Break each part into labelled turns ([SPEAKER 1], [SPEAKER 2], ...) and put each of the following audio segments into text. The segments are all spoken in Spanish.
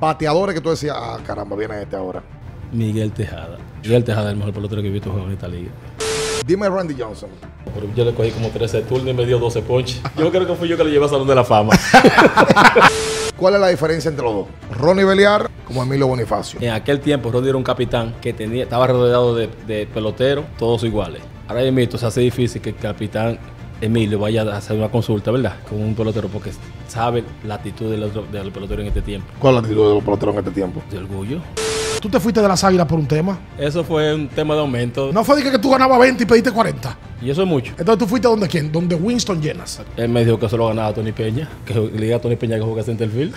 [SPEAKER 1] bateadores que tú decías, ah, caramba, viene este ahora.
[SPEAKER 2] Miguel Tejada. Miguel Tejada es el mejor pelotero que he visto en esta liga.
[SPEAKER 1] Dime Randy Johnson.
[SPEAKER 2] Yo le cogí como 13 turnos y me dio 12 ponches. Yo creo que fui yo que le llevé a Salón de la Fama.
[SPEAKER 1] ¿Cuál es la diferencia entre los dos? Ronnie Beliar como Emilio Bonifacio. En
[SPEAKER 2] aquel tiempo Ronnie era un capitán que tenía, estaba rodeado de, de peloteros, todos iguales. Ahora mismo se hace difícil que el capitán Emilio vaya a hacer una consulta, ¿verdad? Con un pelotero, porque sabe la actitud del, pelotero en este tiempo. ¿Cuál es la actitud del pelotero en este tiempo? De orgullo.
[SPEAKER 1] ¿Tú te fuiste de las águilas por un tema?
[SPEAKER 2] Eso fue un tema de aumento. ¿No fue de
[SPEAKER 1] que tú ganabas 20 y pediste 40? Y eso es mucho. Entonces tú fuiste donde quién? Donde Winston Llenas.
[SPEAKER 2] Él me dijo que eso lo ganaba Tony Peña, que le a Tony Peña que juega centerfield.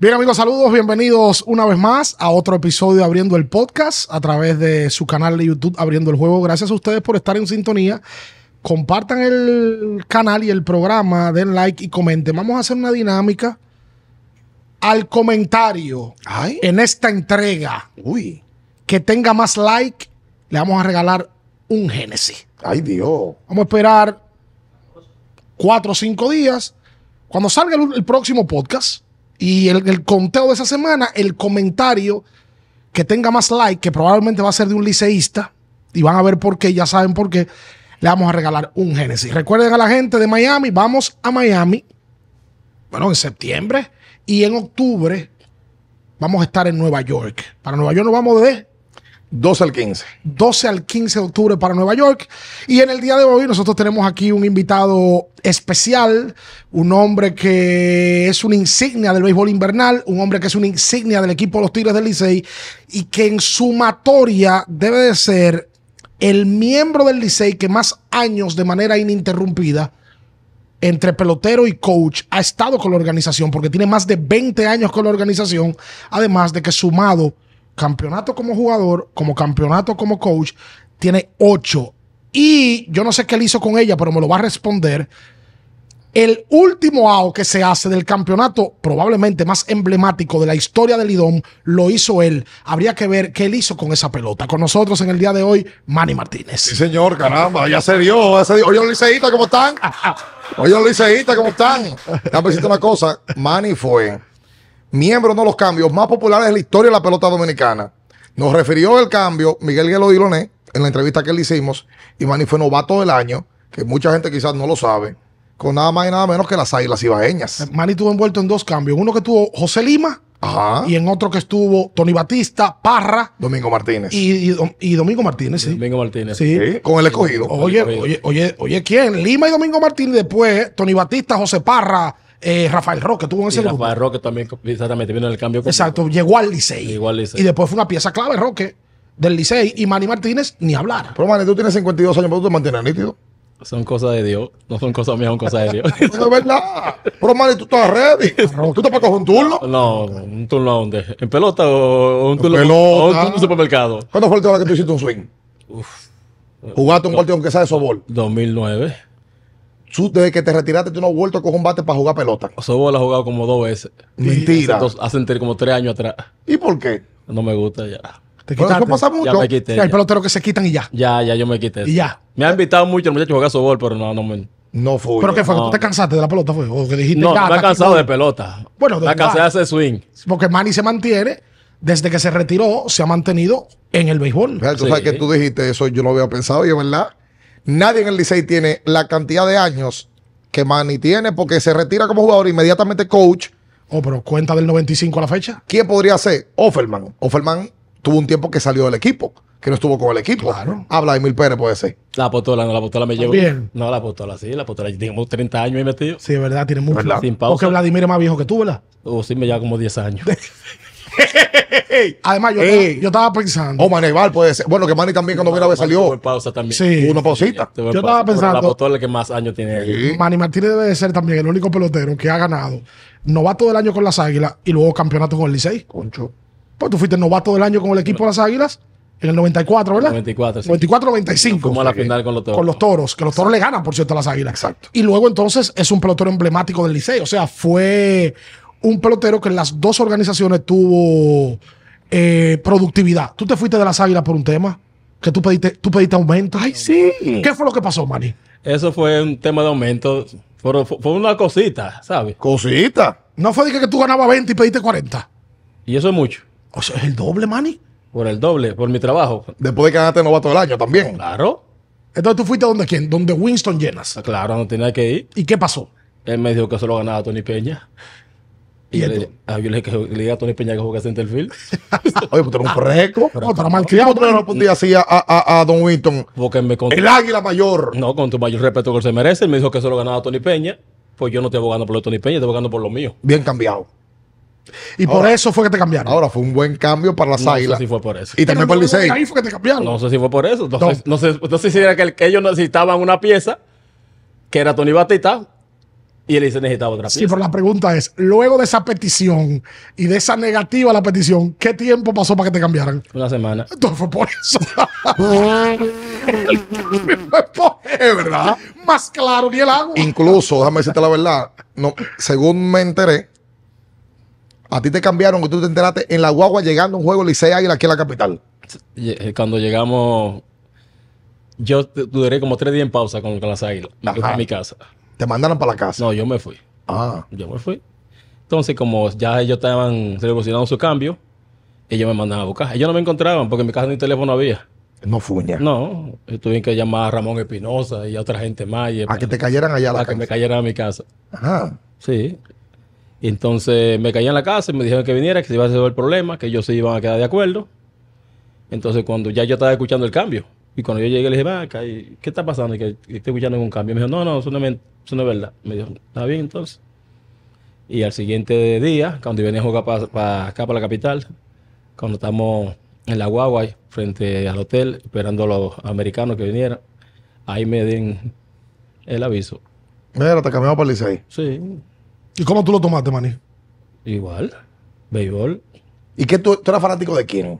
[SPEAKER 1] Bien amigos, saludos, bienvenidos una vez más a otro episodio de Abriendo el Podcast a través de su canal de YouTube Abriendo el Juego. Gracias a ustedes por estar en sintonía. Compartan el canal y el programa, den like y comenten. Vamos a hacer una dinámica al comentario en esta entrega. Uy. Que tenga más like, le vamos a regalar un Génesis. Ay Dios. Vamos a esperar cuatro o cinco días. Cuando salga el próximo podcast y el, conteo de esa semana, el comentario que tenga más like, que probablemente va a ser de un liceísta, y van a ver por qué, ya saben por qué, le vamos a regalar un Génesis. Recuerden a la gente de Miami, vamos a Miami, bueno, en septiembre, y en octubre vamos a estar en Nueva York. Para Nueva York nos vamos de 12 al 15. 12 al 15 de octubre para Nueva York. Y en el día de hoy nosotros tenemos aquí un invitado especial, un hombre que es una insignia del béisbol invernal, un hombre que es una insignia del equipo de los Tigres del Licey y que en sumatoria debe de ser el miembro del Licey que más años de manera ininterrumpida entre pelotero y coach, ha estado con la organización porque tiene más de 20 años con la organización, además de que sumado campeonato como jugador, como campeonato como coach, tiene ocho. Y yo no sé qué él hizo con ella, pero me lo va a responder. El último AO que se hace del campeonato, probablemente más emblemático de la historia del IDOM, lo hizo él. Habría que ver qué él hizo con esa pelota. Con nosotros en el día de hoy, Manny Martínez. Sí, señor, caramba, ya se dio. Ya se Oye, ¿cómo están? Oye, Liceíta, ¿cómo están? Déjame decirte una cosa. Manny fue Miembro de los cambios más populares de la historia de la pelota dominicana. Nos refirió el cambio Miguel Gelo en la entrevista que le hicimos y Manny fue novato del año, que mucha gente quizás no lo sabe, con nada más y nada menos que las Águilas Ibaeñas. Eh, Manny estuvo envuelto en dos cambios, uno que tuvo José Lima y en otro que estuvo Tony Batista, Parra. Domingo Martínez. Y, Domingo Martínez, sí. Domingo Martínez. Sí. Con el escogido. Oye, oye, oye, oye, ¿quién? Lima y Domingo Martínez, después Tony Batista, José Parra. Eh, Rafael Roque tuvo en ese y Rafael Roque también, exactamente, vino en el cambio. Exacto, llegó al Licey. al Y después fue una pieza clave Roque del Licey y Manny Martínez ni hablar. Pero Manny, tú tienes 52 años, pero tú te mantienes nítido.
[SPEAKER 2] Son cosas de Dios, no son cosas mías, son cosas de Dios. no
[SPEAKER 1] es verdad. Pero Manny, tú estás ready. ¿Tú te coger un turno?
[SPEAKER 2] No, un turno a dónde? ¿En pelota o
[SPEAKER 1] un turno en un supermercado? ¿Cuándo fue el tema que tú hiciste un swing? Uf. ¿Jugaste un partido aunque sea de sobol? 2009 desde que te retiraste, tú no has vuelto a coger un bate para jugar pelota.
[SPEAKER 2] Sobol ha jugado como dos veces. Mentira. Hace, dos, como tres años atrás. ¿Y por qué? No me gusta
[SPEAKER 1] ya. ¿Te quitas No pasa mucho. Ya me quité. hay peloteros que se quitan y ya.
[SPEAKER 2] Ya, ya, yo me quité. Y ya. Me han invitado mucho el muchacho a jugar Sobol, pero no, no me... No fue. ¿Pero qué fue? ¿Tú te
[SPEAKER 1] cansaste de la pelota? Fue? que dijiste, no, me he cansado de pelota. Bueno, de Me cansé de hacer swing. Porque Manny se mantiene desde que se retiró, se ha mantenido en el béisbol. Tú sabes que tú dijiste eso, yo lo había pensado y es verdad. Nadie en el Licey tiene la cantidad de años que Manny tiene porque se retira como jugador e inmediatamente coach. Oh, pero cuenta del 95 a la fecha. ¿Quién podría ser? Offerman. Offerman tuvo un tiempo que salió del equipo, que no estuvo con el equipo. Claro. Habla ah, de Mil Pérez, puede ser.
[SPEAKER 2] La apostola, no, la potola me llevó. Bien. No, la apostola, sí, la potola. unos 30 años ahí metido. Sí, de verdad, tiene mucho. ¿Verdad? Sin pausa. Porque
[SPEAKER 1] Vladimir es más viejo que tú, ¿verdad?
[SPEAKER 2] O oh, sí, me lleva como 10 años.
[SPEAKER 1] Además, yo, estaba, pensando. O oh, puede ser. Bueno, que Manny también cuando vino a ver salió. pausa Una pausita. yo estaba pensando. que más tiene. Manny Martínez debe ser también el único pelotero que ha ganado novato del año con las Águilas y luego campeonato con el Licey. Concho. Pues tú fuiste novato del año con el equipo de las Águilas. En el 94, ¿verdad? 94, sí. 94, 95. la final con los toros. que los toros le ganan, por cierto, a las águilas. Exacto. Y luego entonces es un pelotero emblemático del Licey O sea, fue un pelotero que en las dos organizaciones tuvo eh, productividad. Tú te fuiste de las águilas por un tema que tú pediste, tú pediste aumento. Ay, sí. ¿Qué fue lo que pasó, Manny?
[SPEAKER 2] Eso fue un tema de aumento. Pero fue una cosita, ¿sabes?
[SPEAKER 1] ¿Cosita? No fue de que tú ganabas 20 y pediste 40. Y eso es mucho. O sea, es el doble, mani Por el doble, por mi trabajo. Después de que ganaste novato del año también. Claro.
[SPEAKER 2] Entonces tú fuiste donde quién? Donde Winston llenas. Ah, claro, no tenía que ir. ¿Y qué pasó? Él me dijo que solo ganaba Tony Peña. Y yo, le, ah, yo le, dije, a Tony Peña que juega field.
[SPEAKER 1] Oye, pues tú un preco. No, tú eres malcriado. Tú le respondías así a, a, a, Don Winton? Porque me El
[SPEAKER 2] águila mayor. No, con tu mayor respeto que se merece. Él me dijo que eso lo ganaba Tony Peña. Pues yo no estoy abogando por lo de Tony Peña, estoy abogando por lo mío.
[SPEAKER 1] Bien cambiado. Y por eso fue que te cambiaron. Ahora fue un buen cambio para las águilas. No sé si fue por eso. Y también por el Licey. Ahí fue que te cambiaron. No
[SPEAKER 2] sé si fue por eso. No, no. Sé, no sé, si era que, que ellos necesitaban una pieza que era Tony Batista y él dice, necesitaba otra Sí, pero la
[SPEAKER 1] pregunta es, luego de esa petición y de esa negativa a la petición, ¿qué tiempo pasó para que te cambiaran? Una semana. Entonces fue por eso. es verdad. Más claro ni el agua. Incluso, déjame decirte la verdad, no, según me enteré, a ti te cambiaron que tú te enteraste en la guagua llegando a un juego Licey Águila aquí en la capital.
[SPEAKER 2] Eh, cuando llegamos, yo duré como tres días en pausa con las águilas. en mi casa. Te mandaron para la casa. No, yo me fui. Ah. Yo me fui. Entonces, como ya ellos estaban revolucionando su cambio, ellos me mandaban a buscar. Ellos no me encontraban porque en mi casa ni teléfono había. No fuña. No, tuve que llamar a Ramón Espinosa y a otra gente más. a que te cayeran allá a la casa. A que me cayeran a mi casa. Ajá. Sí. entonces me caían en la casa y me dijeron que viniera, que se iba a resolver el problema, que ellos se iban a quedar de acuerdo. Entonces, cuando ya yo estaba escuchando el cambio, y cuando yo llegué, le dije, ¿qué está pasando? Y que estoy escuchando un cambio? me dijo, no, no, solamente eso no es verdad. Me dijo, está bien entonces. Y al siguiente día, cuando venía a jugar para acá, para la capital, cuando estamos en la guagua, frente al hotel, esperando a los americanos que vinieran, ahí me den el aviso.
[SPEAKER 1] Mira, te cambiamos para el Licey. Sí. ¿Y cómo tú lo tomaste, maní? Igual, béisbol. ¿Y qué tú, tú eras fanático de quién?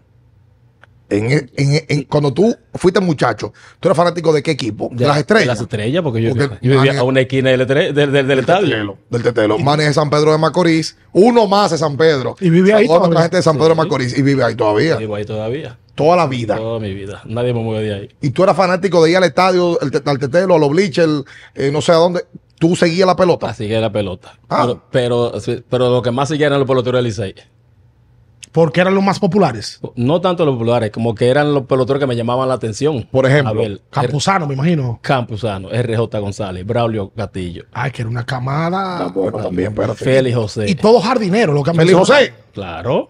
[SPEAKER 1] En, e, en, e, en, cuando tú fuiste muchacho, ¿tú eras fanático de qué equipo? De, las estrellas. las estrellas, porque yo, yo vivía a
[SPEAKER 2] una esquina del, del, estadio.
[SPEAKER 1] del Tetelo. San Pedro de Macorís. Uno más de San Pedro. Y vive ahí. Toda la gente de San Pedro de Macorís. Y vive ahí todavía. Vivo
[SPEAKER 2] ahí todavía. Toda la vida. Toda mi vida. Nadie me mueve de
[SPEAKER 1] ahí. Y tú eras fanático de ir al estadio, el, al Tetelo, a los bleachers, eh, no sé a dónde. ¿Tú seguías la pelota? Ah, seguía
[SPEAKER 2] la pelota. Ah. Pero, pero, pero, lo que más seguía eran los peloteros del Licey.
[SPEAKER 1] Porque eran los más populares.
[SPEAKER 2] No tanto los populares, como que eran los peloteros que me llamaban la atención. Por ejemplo, Campuzano, me imagino. Campuzano, RJ González, Braulio Gatillo. Ay, que era una camada. Ah, también, pero Félix José. Y todos
[SPEAKER 1] jardineros, lo que Félix José.
[SPEAKER 2] Claro.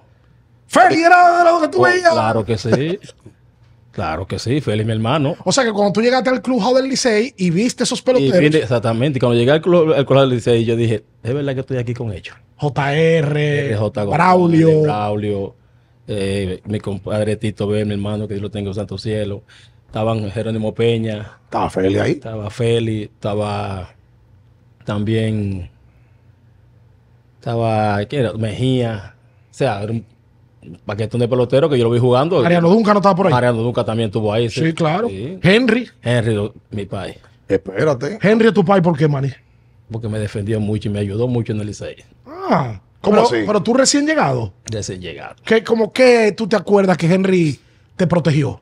[SPEAKER 2] Félix era de lo que tú oh, veías. Claro que sí. Claro que sí, Félix, mi hermano. O sea que cuando tú llegaste al
[SPEAKER 1] club del Licey y viste esos peloteros.
[SPEAKER 2] exactamente, y cuando llegué al club, del Licey, yo dije, es verdad
[SPEAKER 1] que estoy aquí con ellos. JR, J. Eh, Braulio.
[SPEAKER 2] Braulio, eh, mi compadre Tito B, mi hermano, que Dios lo tengo en Santo Cielo. Estaban Jerónimo Peña. Estaba Félix ahí. Estaba Félix, estaba también. Estaba, ¿qué era? Mejía. O sea, era un Paquetón de pelotero que yo lo vi jugando. Mariano Dunca no estaba por ahí. Mariano Dunca también estuvo ahí. Sí, claro. Henry. Henry, mi padre.
[SPEAKER 1] Espérate. Henry tu padre, ¿por qué, maní? Porque me defendió mucho y me ayudó mucho en el Licey. Ah. ¿Cómo pero, así? Pero tú recién llegado. Recién llegado. ¿Cómo como que tú te acuerdas que Henry te protegió?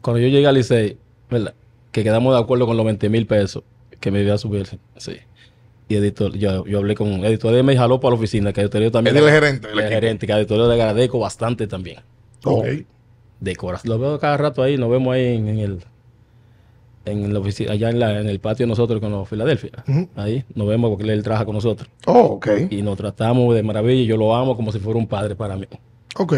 [SPEAKER 2] Cuando yo llegué al Licey, ¿verdad? Que quedamos de acuerdo con los 20 mil pesos que me iba a subir. Sí editor, yo, yo hablé con un editor y me jaló para la oficina, que editorial también. El, gerente. El, gerente, que editorial le agradezco bastante también. Ok. Oh, de corazón. Lo veo cada rato ahí, nos vemos ahí en, el en la oficina, allá en, el patio nosotros con los Filadelfia. Ahí nos vemos porque él trabaja con nosotros. Oh, ok. Y nos tratamos de maravilla. Yo lo amo como si fuera un padre para mí. Ok.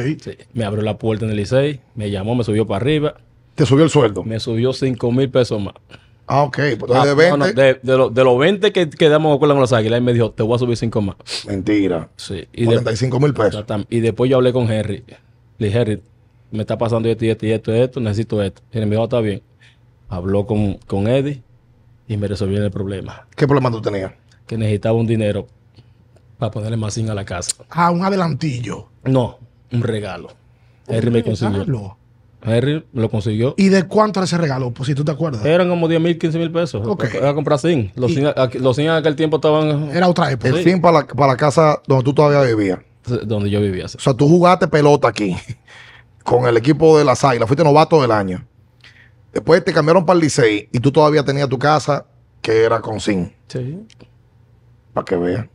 [SPEAKER 2] Me abrió la puerta en el Licey, me llamó, me subió para arriba. ¿Te subió el sueldo? Me subió 5 mil pesos más.
[SPEAKER 1] Ah, ok. Pues ah,
[SPEAKER 2] de los 20 que quedamos acuerdo con las águilas, él me dijo, te voy a subir 5 más. Mentira. Sí. Y 45 mil pesos. Y después yo hablé con Henry. Le dije, Harry, me está pasando esto y esto y esto, esto necesito esto. Y él me dijo, está bien. Habló con, con Eddie y me resolvió el problema. ¿Qué problema tú tenías? Que necesitaba un dinero para ponerle más a la casa. Ah, un adelantillo. No, un regalo.
[SPEAKER 1] Henry me consiguió.
[SPEAKER 2] Harry lo consiguió. ¿Y de cuánto era
[SPEAKER 1] ese regalo? Pues si tú te acuerdas. Eran
[SPEAKER 2] como 10 mil, 15 mil pesos. Ok. Era comprar sin. Los sin en aquel tiempo estaban. Era otra época. El sin
[SPEAKER 1] para la, casa donde tú todavía vivías. Donde yo vivía. O sea, tú jugaste pelota aquí con el equipo de las Águilas. Fuiste novato del año. Después te cambiaron para el Licey y tú todavía tenías tu casa que era con sin. Sí. Para que vean.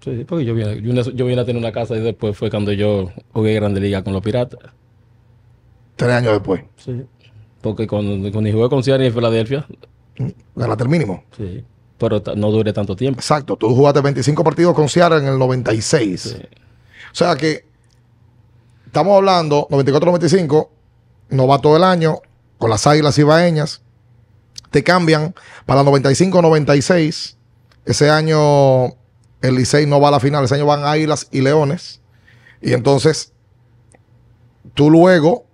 [SPEAKER 2] Sí, porque yo vine, yo vine a tener una casa y después fue cuando yo jugué Grande Liga con los Piratas tres años después. Sí. Porque cuando, cuando jugué con Seattle en Filadelfia.
[SPEAKER 1] Ganaste el mínimo. Sí. Pero no duré tanto tiempo. Exacto. Tú jugaste 25 partidos con Ciara en el 96. O sea que estamos hablando 94-95, No todo el año, con las águilas ibaeñas. Te cambian para 95-96. Ese año el Licey no va a la final. Ese año van Águilas y Leones. Y entonces tú luego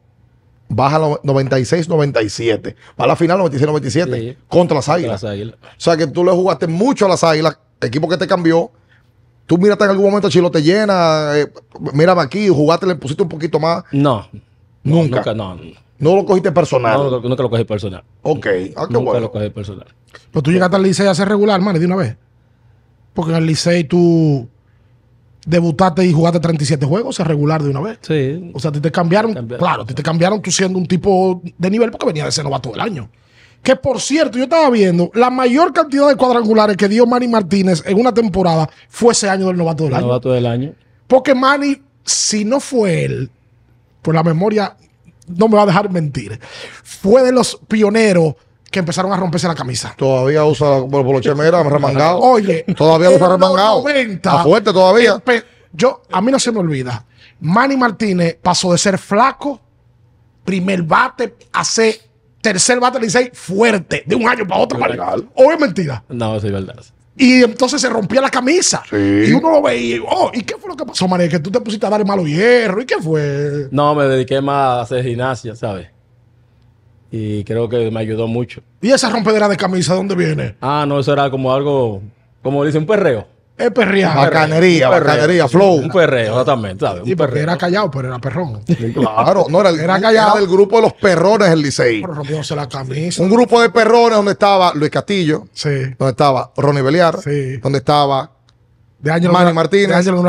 [SPEAKER 1] baja 96-97. Va a la final 96-97 contra las águilas. O sea que tú le jugaste mucho a las águilas, equipo que te cambió. Tú miraste en algún momento, Chilo te llena, eh, mírame aquí, jugaste, le pusiste un poquito más. No. Nunca. No, lo cogiste personal. No,
[SPEAKER 2] nunca lo cogí personal. Ok, ah, qué lo cogí personal.
[SPEAKER 1] Pero tú llegaste al Licey a ser regular, man, de una vez. Porque en el Licey tú debutaste y jugaste 37 juegos, es regular de una vez. Sí. O sea, te, cambiaron, claro, te, te cambiaron tú siendo un tipo de nivel porque venía de ese novato del año. Que por cierto, yo estaba viendo, la mayor cantidad de cuadrangulares que dio Manny Martínez en una temporada fue ese año del novato del año. Novato del año. Porque Manny, si no fue él, por la memoria no me va a dejar mentir, fue de los pioneros que empezaron a romperse la camisa. Todavía usa la polochemera, remangado. Oye, todavía usa remangado. fuerte todavía. Yo, a mí no se me olvida. Manny Martínez pasó de ser flaco, primer bate, hace tercer bate dice fuerte, de un año para otro. ¿O es mentira? No, es verdad. Y entonces se rompía la camisa. Y uno lo veía. Y, oh, ¿y qué fue lo que pasó, María? Que tú te pusiste a dar el malo hierro. ¿Y qué fue? No,
[SPEAKER 2] me dediqué más a hacer gimnasia, ¿sabes? y creo que me ayudó mucho. ¿Y esa
[SPEAKER 1] rompedera de camisa dónde viene?
[SPEAKER 2] Ah, no, eso era como algo, como dice, un perreo.
[SPEAKER 1] Es perrear. Bacanería, perreo, bacanería, flow. Un
[SPEAKER 2] perreo, exactamente, Y perreo. Era
[SPEAKER 1] callado, pero era perrón. claro, no, era, era callado. Era del grupo de los perrones el Licey. la camisa. Un grupo de perrones donde estaba Luis Castillo. Sí. Donde estaba Ronnie Beliar. Sí. Donde estaba de Ángelo Manny Martínez. De Ángel no,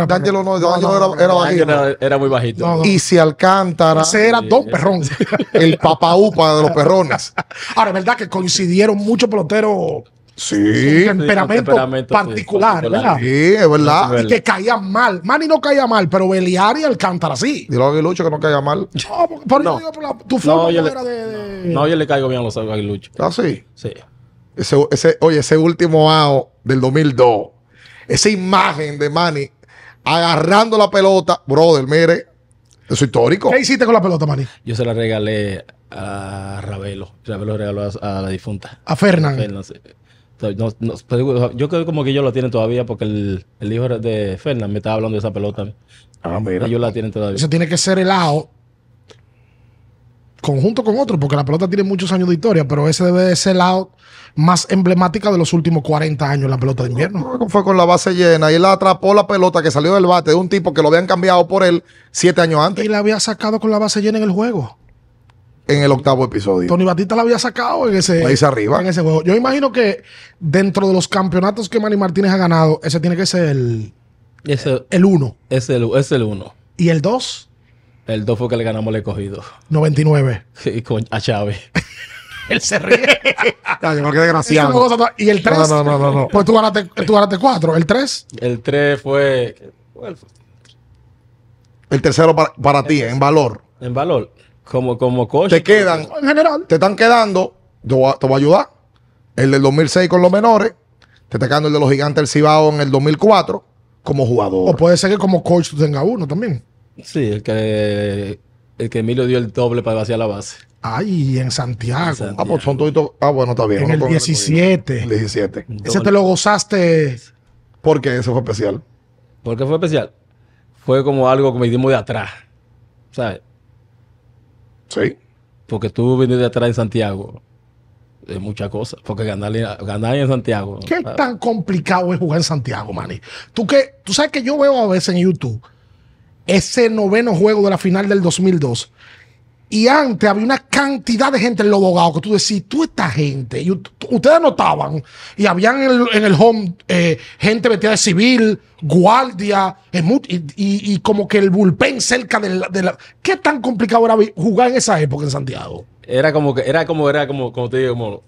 [SPEAKER 1] no, era, era, bajito. Era, muy bajito. y si Alcántara. Ese era Don Perrón. perrones. el Upa de los perrones. Ahora, es verdad que coincidieron muchos peloteros. Sí, temperamentos temperamento, particular, sí, ¿verdad? Sí, es verdad. Y que caían mal. Mani no caía mal, pero Beliar y Alcántara sí. Dilo a Aguilucho que no caía mal. No, por yo por tu forma no, era de, No, yo le caigo bien a los Aguilucho. ¿Ah, sí? Sí. Ese, ese, oye, ese último AO del 2002 esa imagen de Manny agarrando la pelota, brother, mire, eso histórico. ¿Qué hiciste con la pelota, Manny?
[SPEAKER 2] Yo se la regalé a Ravelo. Ravelo regaló a, la difunta. A Fernán. Pues, yo creo como que ellos la tienen todavía porque el, hijo de Fernán me estaba hablando de esa pelota. Ah, mira. Ellos la tienen todavía. Eso
[SPEAKER 1] tiene que ser helado conjunto con otro, porque la pelota tiene muchos años de historia, pero ese debe de ser la más emblemática de los últimos 40 años la pelota de invierno. Fue con la base llena y él atrapó la pelota que salió del bate de un tipo que lo habían cambiado por él siete años antes. Y la había sacado con la base llena en el juego. En el octavo episodio. Tony Batista la había sacado en ese, arriba. En ese juego. Yo imagino que dentro de los campeonatos que Manny Martínez ha ganado, ese tiene que ser el,
[SPEAKER 2] ese, el uno. Es el, es el uno. ¿Y el dos? El 2 fue que le
[SPEAKER 1] ganamos el cogido 99. Y con, a Chávez. Él se ríe. No, desgraciado. Y el 3. No, no, no, Pues tú ganaste, tú ganaste 4. ¿El 3? El 3 fue. el tercero para, ti, en valor. En valor. Como, como coach. Te quedan. En general. Te están quedando. Yo te voy a ayudar. El del 2006 con los menores. Te está quedando el de los gigantes del Cibao en el 2004. Como jugador. O puede ser que como coach tú tengas uno también. Sí, el que,
[SPEAKER 2] el que Emilio dio el doble para vaciar la base.
[SPEAKER 1] Ay, en Santiago. Ah, pues ah, bueno, está bien. En el 17. El 17. Ese te lo gozaste. ¿Por qué? Eso fue especial.
[SPEAKER 2] ¿Por qué fue especial. Fue como algo que me dimos de atrás. ¿Sabes? Sí. Porque tú viniste de atrás en Santiago De muchas cosas. Porque ganar, ganar en Santiago. ¿Qué tan
[SPEAKER 1] complicado es jugar en Santiago, maní. Tú tú sabes que yo veo a veces en YouTube ese noveno juego de la final del 2002. Y antes había una cantidad de gente en los abogados que tú decís, tú esta gente, y ustedes notaban, y habían en el, home eh, gente vestida de civil, guardia, eh, y, como que el bullpen cerca de la, ¿Qué tan complicado era jugar en esa época en Santiago?
[SPEAKER 2] Era como que, era como, era como, como te digo, como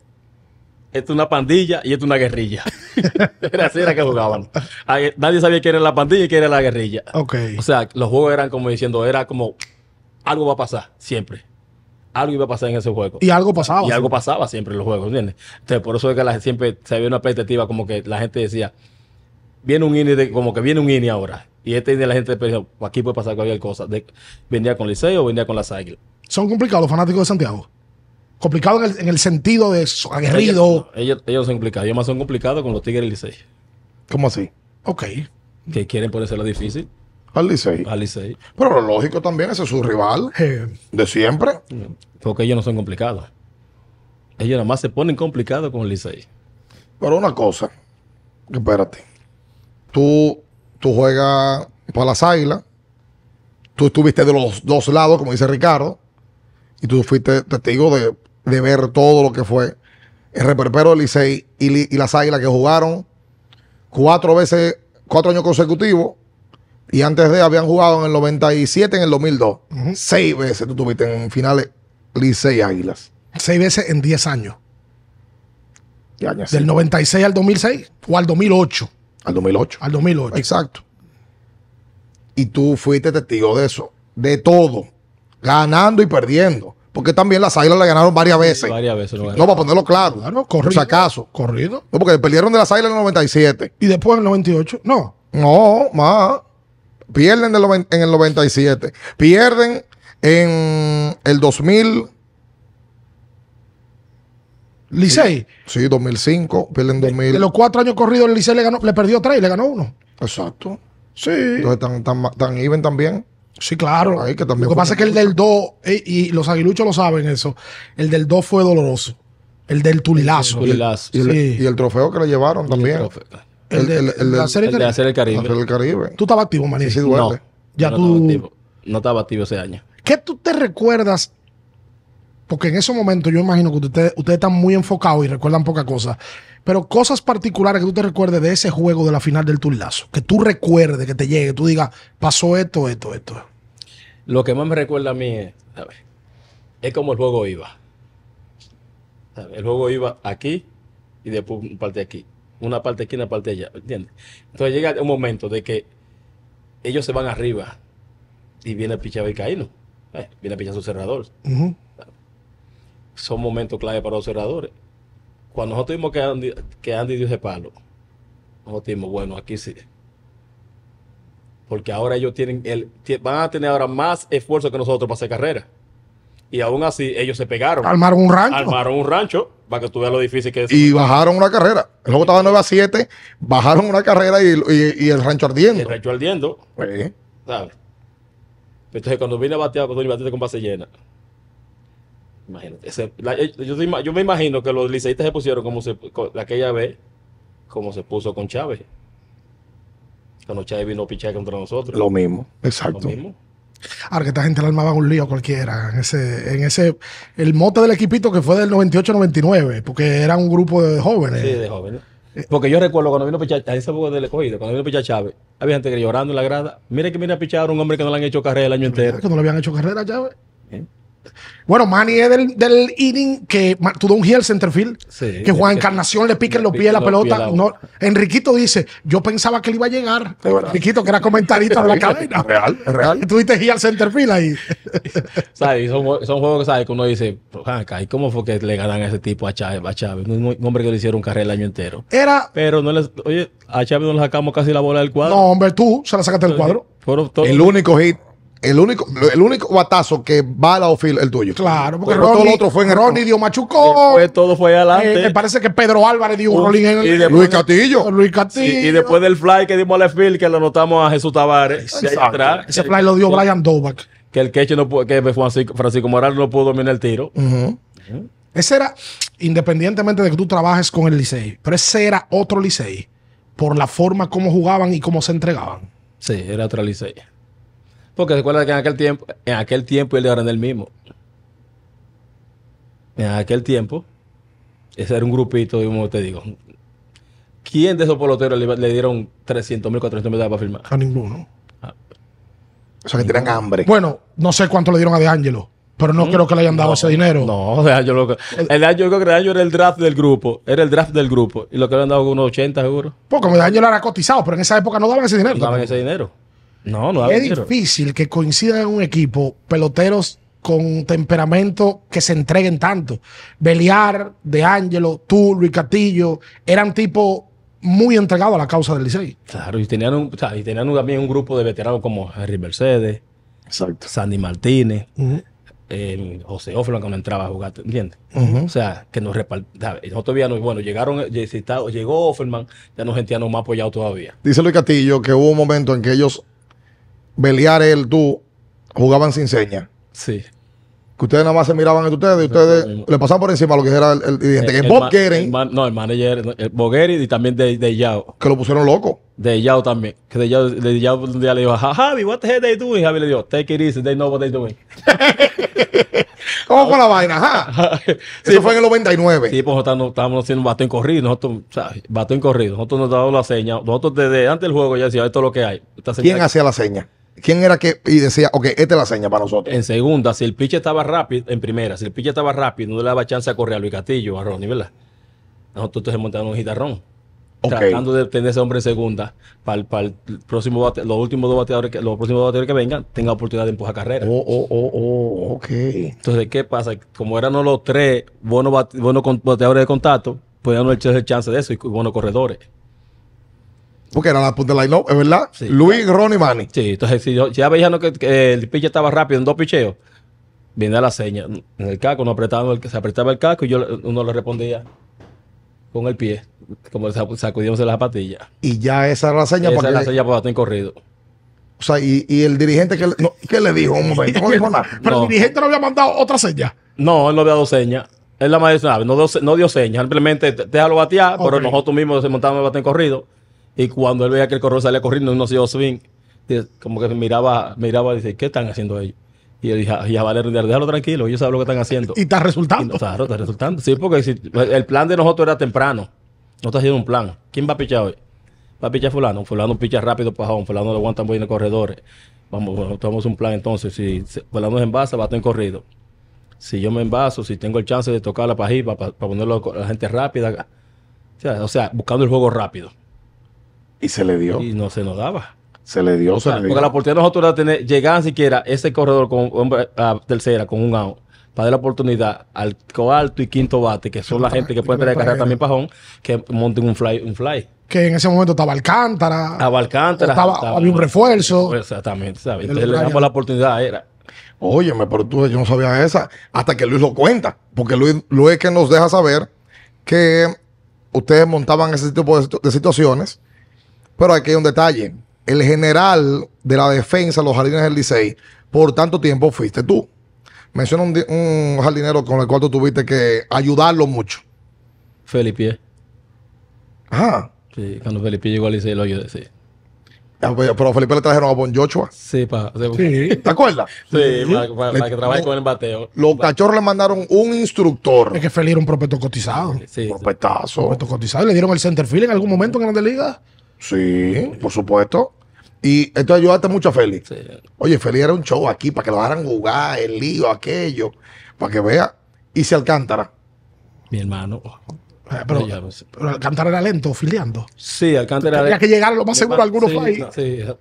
[SPEAKER 2] esto es una pandilla y esto es una guerrilla. era así era que jugaban. Ah, eh, nadie sabía quién era la pandilla y quién era la guerrilla. Okay. O sea, los juegos eran como diciendo, era como algo va a pasar siempre. Algo iba a pasar en ese juego. Y
[SPEAKER 1] algo pasaba. Y algo
[SPEAKER 2] pasaba siempre en los juegos, ¿entiendes? Entonces, por eso es que siempre se había una perspectiva como que la gente decía, viene un INI, como que viene un INI ahora. Y este INI la gente pensó, aquí puede pasar cualquier cosa. De, venía con Liceo, o vendía con las águilas.
[SPEAKER 1] ¿Son complicados los fanáticos de Santiago? Complicado en el, sentido de eso, aguerrido.
[SPEAKER 2] Ellos, ellos, son complicados. Ellos más son complicados con los Tigres y Licey.
[SPEAKER 1] ¿Cómo así? Ok.
[SPEAKER 2] Que quieren la difícil. Al Licey. Al Licey.
[SPEAKER 1] Pero lo lógico también, ese es su rival
[SPEAKER 2] de siempre. Porque ellos no son complicados. Ellos nada más se ponen complicados
[SPEAKER 1] con el Licey. Pero una cosa, espérate. Tú, tú juegas para las águilas, tú estuviste de los dos lados, como dice Ricardo, y tú fuiste testigo de de ver todo lo que fue el reperpero del Licey y, las Águilas que jugaron cuatro veces, cuatro años consecutivos. Y antes de habían jugado en el 97, en el 2002. Seis veces tú tuviste en finales Licey Águilas. Seis veces en diez años. Del 96 al 2006 o al 2008. Al 2008. Al 2008. Exacto. Y tú fuiste testigo de eso. De todo. Ganando y perdiendo. Porque también las águilas la ganaron varias veces. no, para ponerlo claro. Claro, corrido. Por acaso. Corrido. No, porque perdieron de las águilas en el 97. Y después en el 98. No. No, más. Pierden en el 97. Pierden en el 2000. Licey. Sí, 2005, pierden 2000. De los cuatro años corridos, el Licey le, ganó, le perdió tres y le ganó uno. Exacto. Sí. Entonces, están tan, even también. Sí, claro. lo que pasa es que el del 2, y los aguiluchos lo saben eso, el del 2 fue doloroso. El del tulilazo. El Y, el, trofeo que le llevaron también. El, de, el, el, el Caribe. Tú estabas activo, Maní. Sí, sí, No, ya tú.
[SPEAKER 2] No estaba activo ese año.
[SPEAKER 1] ¿Qué tú te recuerdas porque en ese momento yo imagino que ustedes, están muy enfocados y recuerdan poca cosa, pero cosas particulares que tú te recuerdes de ese juego de la final del turlazo, que tú recuerdes, que te llegue, tú digas, pasó esto, esto, esto.
[SPEAKER 2] Lo que más me recuerda a mí es, a ver, es como el juego iba. el juego iba aquí y después una parte aquí. Una parte aquí, una parte allá, ¿entiendes? Entonces llega un momento de que ellos se van arriba y viene el pichado y eh, viene a pichar su cerrador son momentos clave para los cerradores. Cuando nosotros vimos que Andy, que dio ese palo, nosotros dijimos, bueno, aquí sí. Porque ahora ellos tienen el, van a tener ahora más esfuerzo que nosotros para hacer carrera. Y aún así, ellos se pegaron. Armaron un rancho. Armaron un rancho para que tú veas lo difícil que es. Y
[SPEAKER 1] bajaron una carrera. El juego estaba 9 a 7, bajaron una carrera y, el rancho ardiendo. El
[SPEAKER 2] rancho ardiendo. Entonces, cuando vine a batear, cuando pues, vine a con base llena, yo, me imagino que los liceístas se pusieron como se, aquella vez, como se puso con Chávez. Cuando Chávez vino a pichar contra nosotros. Lo mismo, exacto. Lo mismo.
[SPEAKER 1] Ahora que esta gente le armaba un lío cualquiera. En ese, en ese, el mote del equipito que fue del 98-99, porque era un grupo de jóvenes. Sí,
[SPEAKER 2] de jóvenes. Porque yo recuerdo cuando vino a pichar, a ese del cuando vino a pichar Chávez, había gente que llorando en la grada. mire que viene a pichar a un hombre que no le han hecho carrera el año entero. Que
[SPEAKER 1] no le habían hecho carrera a Chávez. Bueno, Manny es del, inning que tú un heel centerfield. que Juan Encarnación le pique en los pies la pelota. No, Enriquito dice: Yo pensaba que le iba a llegar. Enriquito, que era comentarista de la cadena. Real, real. Tuviste al centerfield ahí.
[SPEAKER 2] ¿Sabes? Son, son, juegos que, ¿sabes? que uno dice: ¿Y cómo fue que le ganan a ese tipo a Chávez? A Un, hombre que le hicieron carrera el año entero. Era. Pero no les. Oye, a Chávez no le sacamos casi la bola del cuadro.
[SPEAKER 1] No, hombre, tú se la sacaste del cuadro. el único hit el único, el único batazo que va a la ofil el tuyo. Claro, porque todo lo otro fue en el Ronnie dio machucó. todo fue adelante. Eh, me parece que Pedro Álvarez dio un rolling en el, Luis Castillo. Luis Castillo. y después del fly que dimos a Lefil,
[SPEAKER 2] que lo notamos a Jesús Tavares. Ese fly lo dio Brian Dovak. Que el queche no que Francisco, Francisco Morales no pudo dominar el tiro.
[SPEAKER 1] Ese era, independientemente de que tú trabajes con el Licey, pero ese era otro Licey por la forma como jugaban y cómo se entregaban.
[SPEAKER 2] Sí, era otro Licey. Porque recuerda que en aquel tiempo, en aquel tiempo él era el mismo. En aquel tiempo, ese era un grupito, como te digo. ¿Quién de esos poloteros le, dieron 300 mil, 400 mil
[SPEAKER 1] para firmar? A ninguno. Ah. O sea, que tenían hambre. Bueno, no sé cuánto le dieron a De Angelo. Pero no mm. creo que le hayan dado ese dinero. No,
[SPEAKER 2] de Angelo, el, el creo que era el draft del grupo. Era el draft del grupo. Y lo que le han dado unos 80 seguro.
[SPEAKER 1] Porque De Angelo era cotizado, pero en esa época no daban ese dinero. No daban
[SPEAKER 2] ese dinero es
[SPEAKER 1] difícil que coincidan en un equipo peloteros con temperamento que se entreguen tanto. Beliar, De Angelo, tú, Luis Castillo, eran tipos muy entregados a la causa del Licey.
[SPEAKER 2] Claro, y tenían, también un grupo de veteranos como Henry Mercedes, Sandy Martínez, José que José entraba a jugar, ¿entiendes? O sea, que nos repartían. Nosotros bueno, llegaron, llegó Offerman, ya nos sentíamos más apoyados todavía.
[SPEAKER 1] Dice Luis Castillo que hubo un momento en que ellos Beliar, el tú, jugaban sin señas. Sí. Que ustedes nada más se miraban a ustedes y ustedes le pasaban por encima lo que era el, que Bob
[SPEAKER 2] No, el manager, el Bogueri y también de, de Yao. Que lo pusieron loco. De Yao también. Que de Yao, de Yao un día le dijo, Javi, what the hell they doing? Y Javi le dijo, take it easy, they know what they doing.
[SPEAKER 1] ¿Cómo con la vaina?
[SPEAKER 2] sí, fue pues, en el 99. Sí, pues estábamos haciendo un bastón corrido. Nosotros, sea, en corrido. Nosotros nos dábamos la seña. Nosotros desde antes del juego ya decíamos, esto es lo que hay. ¿Quién
[SPEAKER 1] hacía la seña? quién era que y decía, ok, esta es la seña para nosotros. En segunda, si
[SPEAKER 2] el pitch estaba rápido, en primera, si el pitch estaba rápido, no le daba chance a correr a Luis Castillo, a Ronnie, ¿verdad? Nosotros se montaron un gitarrón. Tratando de tener ese hombre en segunda para, el próximo los últimos dos bateadores que, los próximos bateadores que vengan tenga oportunidad de empujar carrera. Oh, oh, oh, oh, ok. Entonces, ¿qué pasa? Como eran los tres buenos, bateadores de contacto, podían echarse chance de eso y buenos corredores.
[SPEAKER 1] Porque era la punta de la es verdad. Sí,
[SPEAKER 2] Luis, Ronnie Manny. Sí, entonces si yo, ya veía que, el piche estaba rápido en dos picheos, viene la seña. En el casco, apretaba se apretaba el casco y yo uno le respondía con el pie, como sacudíamos la zapatilla.
[SPEAKER 1] Y ya esa era la seña para era la seña
[SPEAKER 2] para corrido.
[SPEAKER 1] O sea, y, y el dirigente, que ¿qué le dijo? Un momento, Pero el dirigente no había mandado otra seña.
[SPEAKER 2] No, él no había dado seña Él la más no, no dio, no dio señas, simplemente déjalo batear, pero nosotros mismos se montamos el en corrido. Y cuando él veía que el corredor salía corriendo, no se dio swing, como que miraba, miraba y dice, ¿qué están haciendo ellos? Y yo dije, ah, ya vale, déjalo tranquilo, ellos saben lo que están haciendo. Y
[SPEAKER 1] está resultando. claro,
[SPEAKER 2] está resultando. Sí, porque el plan de nosotros era temprano. no Nosotros haciendo un plan. ¿Quién va a pichar hoy? Va a pichar fulano. Fulano picha rápido, pajón. Fulano lo aguanta muy en corredores. Vamos, bueno, tomamos un plan entonces. Si fulano es envasa, va a tener corrido. Si yo me envaso, si tengo el chance de tocar la pajipa para, para ponerlo la gente rápida. o sea, buscando el juego rápido. Y se le dio. Y no se nos daba.
[SPEAKER 1] Se le dio, se le dio. Porque la
[SPEAKER 2] oportunidad nosotros era tener, llegaban siquiera ese corredor con hombre, a ah, tercera, con un out, para dar la oportunidad al coalto y quinto bate, que son la gente que puede tener carrera también pajón, que monten un fly, un fly.
[SPEAKER 1] Que en ese momento estaba Alcántara.
[SPEAKER 2] Estaba Alcántara. Estaba, había un refuerzo. Exactamente, ¿sabes? Entonces le damos la oportunidad, era.
[SPEAKER 1] Óyeme, pero tú, yo no sabía esa, hasta que Luis lo cuenta, porque Luis, Luis es que nos deja saber que ustedes montaban ese tipo de situaciones pero aquí hay un detalle. El general de la defensa de los jardines del Licey, por tanto tiempo fuiste tú. Menciona un, jardinero con el cual tú tuviste que ayudarlo mucho. Felipe.
[SPEAKER 2] Ajá. Sí, cuando Felipe llegó al Licey lo ayudé, sí.
[SPEAKER 1] Ah, pues, pero Felipe le trajeron a Bon Joshua. Sí, pa, sí. ¿te acuerdas? Sí, Para, que trabaje con el bateo. Los cachorros le mandaron un instructor. Es que Felipe era un prospecto cotizado. Sí, Propetazo. Prospecto cotizado. Le dieron el center field en algún momento en Grandes Liga? Sí, por supuesto. Y esto ayudaste mucho a Félix. Oye, Feli era un show aquí para que lo dejaran jugar, el lío, aquello, para que vea. Y se Alcántara. Mi hermano. Eh, pero, Alcántara era lento, filiando. Sí, Alcántara era Tenía que llegar lo más seguro a algunos países.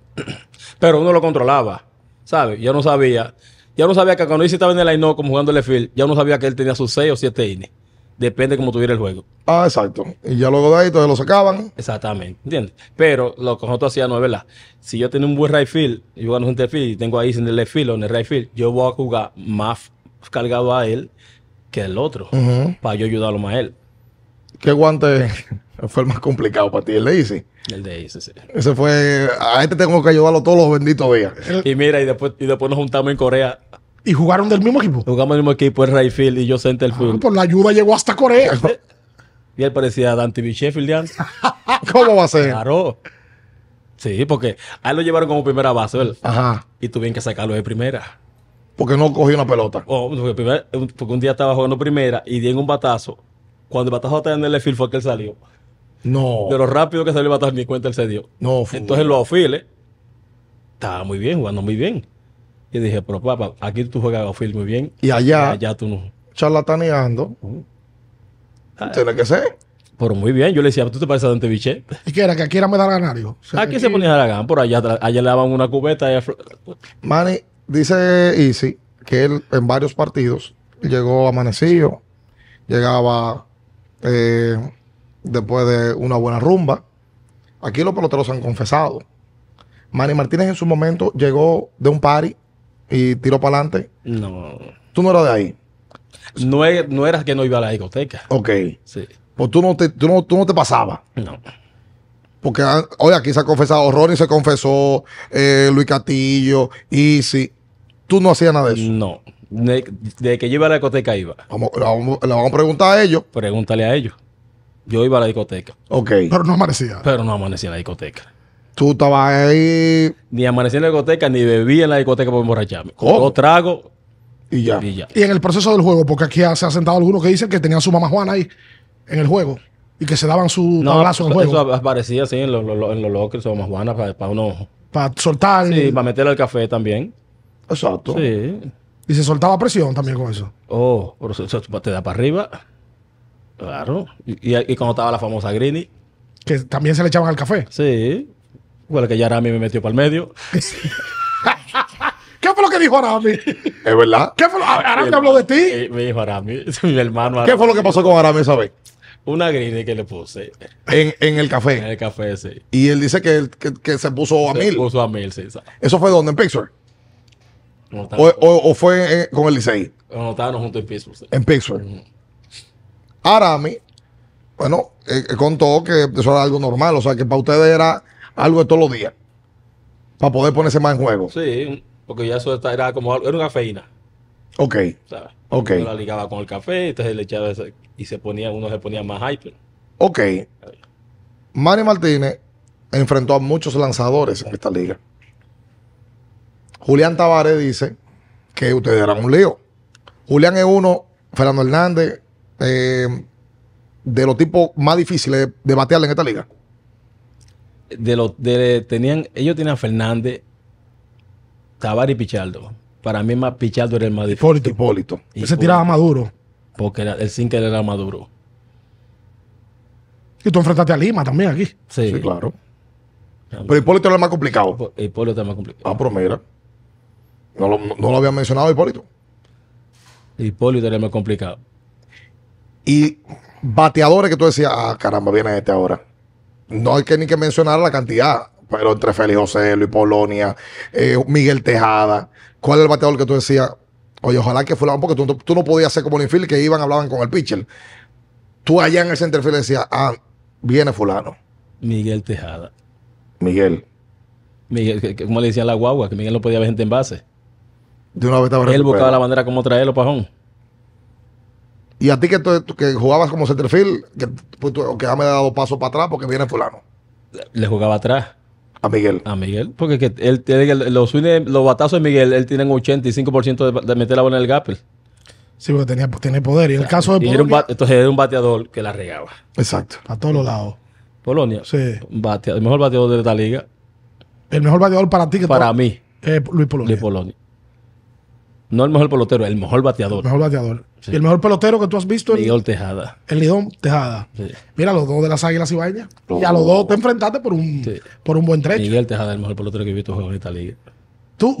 [SPEAKER 2] Pero uno lo controlaba, ¿sabes? Yo no sabía. Ya no sabía que cuando él estaba en el no como jugando el field, ya no sabía que él tenía sus 6 o 7 innings. Depende de cómo tuviera el juego.
[SPEAKER 1] Ah, exacto. Y ya luego de ahí, entonces lo sacaban. Exactamente,
[SPEAKER 2] ¿entiendes? Pero lo que nosotros hacíamos, ¿verdad? Si yo tengo un buen right field, yo en un field y tengo ahí sin el left o en el right yo voy a jugar más cargado a él que el otro para yo ayudarlo más a él.
[SPEAKER 1] ¿Qué guante fue el más complicado para ti? ¿El de Easy? El de Easy, sí. Ese fue... A este tengo que ayudarlo todos los benditos
[SPEAKER 2] días. Y mira, y después, y después nos juntamos en Corea y jugaron del mismo equipo. Jugamos del mismo equipo, el Rayfield y yo senté Centerfield. Ah, por
[SPEAKER 1] pues la ayuda llegó hasta Corea.
[SPEAKER 2] y él parecía Dante Bichefield ¿Cómo va a ser? Claro. Sí, porque ahí lo llevaron como primera base, ¿verdad? Ajá. Y tuvieron que sacarlo de primera.
[SPEAKER 1] Porque no cogió una
[SPEAKER 2] pelota. Oh, porque, un día estaba jugando primera y en un batazo. Cuando el batazo estaba en el field fue que él salió. No. De lo rápido que salió el batazo, ni cuenta él se dio. No, fue... Entonces los files estaba muy bien, jugando muy bien. Y dije, pero papá, aquí tú juegas golf muy bien. Y allá, tú no.
[SPEAKER 1] Charlataneando.
[SPEAKER 2] Ah. Tiene que ser. Pero muy bien, yo le decía, ¿tú te pareces a Dante Bichet?
[SPEAKER 1] ¿Y qué era? ¿Que aquí era me O
[SPEAKER 2] aquí, se ponía a gana. por allá, allá le daban una cubeta. mani
[SPEAKER 1] Manny, dice Easy que él en varios partidos llegó amanecido, llegaba eh, después de una buena rumba. Aquí los peloteros han confesado. mani Martínez en su momento llegó de un party y tiró para adelante? No. ¿Tú no eras de ahí? No, no eras que no iba a la discoteca. Ok. Sí. Pues tú no te, tú no, te pasabas. No. Porque hoy ah, aquí se ha confesado Ronnie, se confesó eh, Luis Castillo, Easy. ¿Tú no hacías nada de eso? No. De, que yo iba a la discoteca iba. Vamos, le, vamos, a preguntar a ellos. Pregúntale a ellos. Yo iba a la discoteca. Ok. Pero no amanecía. Pero no amanecía en la discoteca. Tú estabas
[SPEAKER 2] ahí. Ni amanecí en la discoteca, ni bebía en la discoteca por emborracharme. ¿Cómo? Oh. Dos y ya. y
[SPEAKER 1] en el proceso del juego, porque aquí se ha sentado alguno que dicen que tenían su mamá Juana ahí en el juego y que se daban su no, en el juego. Eso
[SPEAKER 2] aparecía así en los lo, en los más Juana para, para uno. Para soltar. Sí, para meterle al café también. Exacto. Sí.
[SPEAKER 1] Y se soltaba presión también con eso.
[SPEAKER 2] Oh, pero eso, te da para arriba. Claro. Y, y, y cuando estaba la famosa Grini. Que también
[SPEAKER 1] se le echaban al café. Sí.
[SPEAKER 2] Bueno, que ya Arami me metió para el medio.
[SPEAKER 1] ¿Qué fue lo que dijo Arami? Es verdad. ¿Qué fue lo... Ah, Arami habló de ti. Eh,
[SPEAKER 2] me dijo Arami, mi hermano. Arami. ¿Qué
[SPEAKER 1] fue lo que pasó con Arami esa vez? Una grine
[SPEAKER 2] que le puse. En, en, el café. En el café, sí.
[SPEAKER 1] Y él dice que, que, se puso a mil. Se puso a mil, sí. ¿Eso fue donde? ¿En Pixar? o, o, fue con el Licey?
[SPEAKER 2] No, estábamos juntos en Pixar. Sí. En
[SPEAKER 1] Pixar. Arami, bueno, eh, contó que eso era algo normal. O sea, que para ustedes era algo de todos los días para poder ponerse más en juego.
[SPEAKER 2] Sí, porque ya eso era como era una feina.
[SPEAKER 1] Ok. Ok. la
[SPEAKER 2] ligaba con el café, entonces le echaba ese, y se ponía, uno se ponía más hyper.
[SPEAKER 1] Ok. Manny Martínez enfrentó a muchos lanzadores en esta liga. Julián Tavares dice que ustedes eran un lío. Julián es uno, Fernando Hernández, eh, de los tipos más difíciles de, de batear en esta liga
[SPEAKER 2] de tenían, ellos tenían a Fernández, Tabar y Pichardo. Para mí más Pichardo era el más difícil. Hipólito, Hipólito. Ese
[SPEAKER 1] tiraba más duro.
[SPEAKER 2] Porque el el sinker era Maduro
[SPEAKER 1] Y tú enfrentaste a Lima también aquí. Sí, claro. Ah, pero Hipólito era el más complicado. Hipólito era el más complicado. Ah, pero mira. No lo, no, lo había mencionado Hipólito. Hipólito era el más complicado. Y bateadores que tú decías, ah, caramba, viene este ahora no hay que ni que mencionar la cantidad, pero entre Félix José, Luis Polonia, eh, Miguel Tejada, ¿cuál es el bateador que tú decías? Oye, ojalá que fulano, porque tú, no podías ser como el infield que iban, hablaban con el pitcher. Tú allá en el centerfield decías, ah, viene fulano.
[SPEAKER 2] Miguel Tejada. Miguel. Miguel, como le decían la guagua, que Miguel no podía ver gente en base.
[SPEAKER 1] De una vez estaba Él buscaba la bandera como traerlo, pajón. Y a ti que, que jugabas como centerfield, que, que pues, ya me ha dado paso para atrás porque viene fulano.
[SPEAKER 2] Le jugaba atrás. A Miguel. A Miguel, porque él tiene los, los batazos de Miguel, él tiene un 85% de, de, meter la bola en el gapel.
[SPEAKER 1] Sí, porque tenía, tiene poder. Y el caso de Polonia. un
[SPEAKER 2] entonces era un bateador que la regaba.
[SPEAKER 1] Exacto. A todos los lados.
[SPEAKER 2] Polonia. Sí. el mejor bateador de la liga. El mejor bateador para ti que Para mí. Eh, Luis Polonia. Luis Polonia. No el mejor pelotero, el mejor bateador. El
[SPEAKER 1] mejor bateador. Y el
[SPEAKER 2] mejor pelotero que tú has visto. El Lidón Tejada.
[SPEAKER 1] El Lidón Tejada. Mira, los dos de las Águilas y Oh. Y a los dos te enfrentaste por un, por un buen trecho. Miguel
[SPEAKER 2] Tejada el mejor pelotero que he visto en esta liga.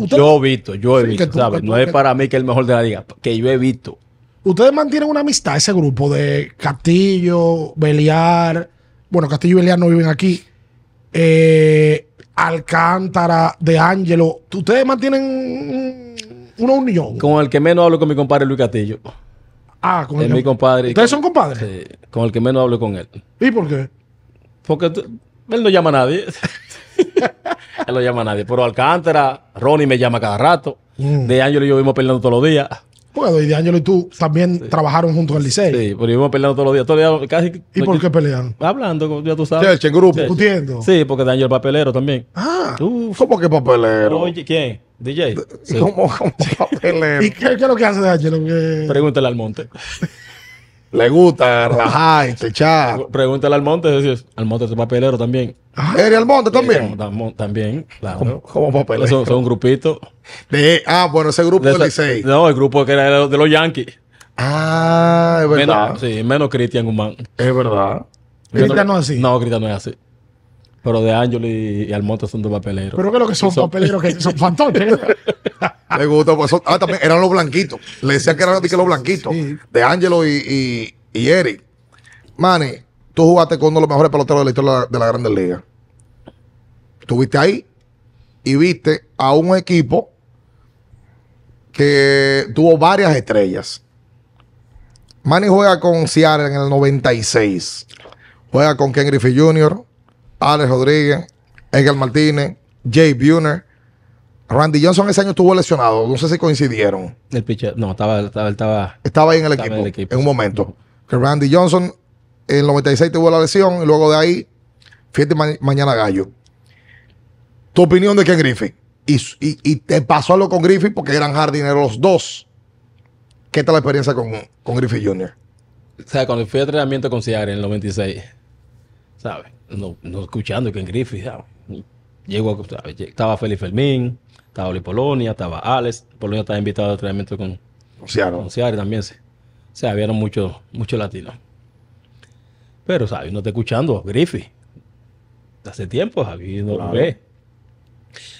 [SPEAKER 1] Yo he visto, yo he visto, no es para mí
[SPEAKER 2] que el mejor de la liga, que yo he visto.
[SPEAKER 1] Ustedes mantienen una amistad, ese grupo de Castillo, Beliar. Bueno, Castillo y Beliar no viven aquí. Eh, Alcántara, De Ángelo. Ustedes mantienen una unión.
[SPEAKER 2] Con el que menos hablo con mi compadre Luis Castillo. Ah, con es mi compadre. ¿Ustedes son
[SPEAKER 1] compadres? Sí,
[SPEAKER 2] con el que menos hablo con él. ¿Y por qué? Porque él no llama a nadie. él no llama a nadie. Pero Alcántara, Ronnie me llama cada rato. Mm. De Ángel y yo vimos peleando todos los días.
[SPEAKER 1] Bueno, y D'Angelo y tú también trabajaron juntos en el liceo. Sí, pero
[SPEAKER 2] íbamos peleando todos los días. Todos los días casi, ¿Y por qué pelean?
[SPEAKER 1] Hablando, ya tú sabes. Che, en grupo. Discutiendo.
[SPEAKER 2] Sí, porque D'Angelo es papelero también. Ah, ¿cómo que
[SPEAKER 1] papelero?
[SPEAKER 2] ¿quién? DJ. ¿Cómo,
[SPEAKER 1] cómo papelero? ¿Y qué, qué, es lo que hace D'Angelo?
[SPEAKER 2] Pregúntale al monte. Le gusta relajar
[SPEAKER 1] y techar.
[SPEAKER 2] Pregúntale al Monte, decís, al Monte es papelero también. Ah, ¿Eres al Monte también? también, claro. ¿Cómo, papelero? Son, un grupito. ah, bueno, ese grupo de 16. No, el grupo que era de los, Yankees. Ah, es verdad. Menos, sí, menos Cristian Guzmán. Es verdad. Cristian no es así. No, Cristian no es así. Pero de Ángel y, Almoto Almonte son dos papeleros. Pero que lo que son, papeleros
[SPEAKER 1] que son fantoches. Me gustó. pues ah, también eran los blanquitos. Le decían que eran que los blanquitos. De Ángelo y, y, Eric. Manny, tú jugaste con uno de los mejores peloteros de la historia de la Grandes Liga. Estuviste ahí y viste a un equipo que tuvo varias estrellas. Manny juega con Ciara en el 96. Juega con Ken Griffey Jr., Alex Rodríguez, Edgar Martínez, Jay buner Randy Johnson ese año estuvo lesionado, no sé si coincidieron. El pitcher, no, estaba, estaba, estaba, ahí en el, equipo, en un momento. Que Randy Johnson en el 96 tuvo la lesión y luego de ahí, fíjate, mañana gallo. Tu opinión de Ken Griffith. Y, te pasó algo con Griffith porque eran jardineros los dos. ¿Qué tal la experiencia con, Griffith Jr.?
[SPEAKER 2] O sea, cuando fui a entrenamiento con Ciar en el 96, no, escuchando que en Griffith, Llegó, estaba Félix Fermín, estaba Oli Polonia, estaba Alex, Polonia estaba invitado al entrenamiento con Con también, Se O muchos latinos. Pero, ¿sabes? No te escuchando, Griffith. Hace tiempo, Javier no lo ve.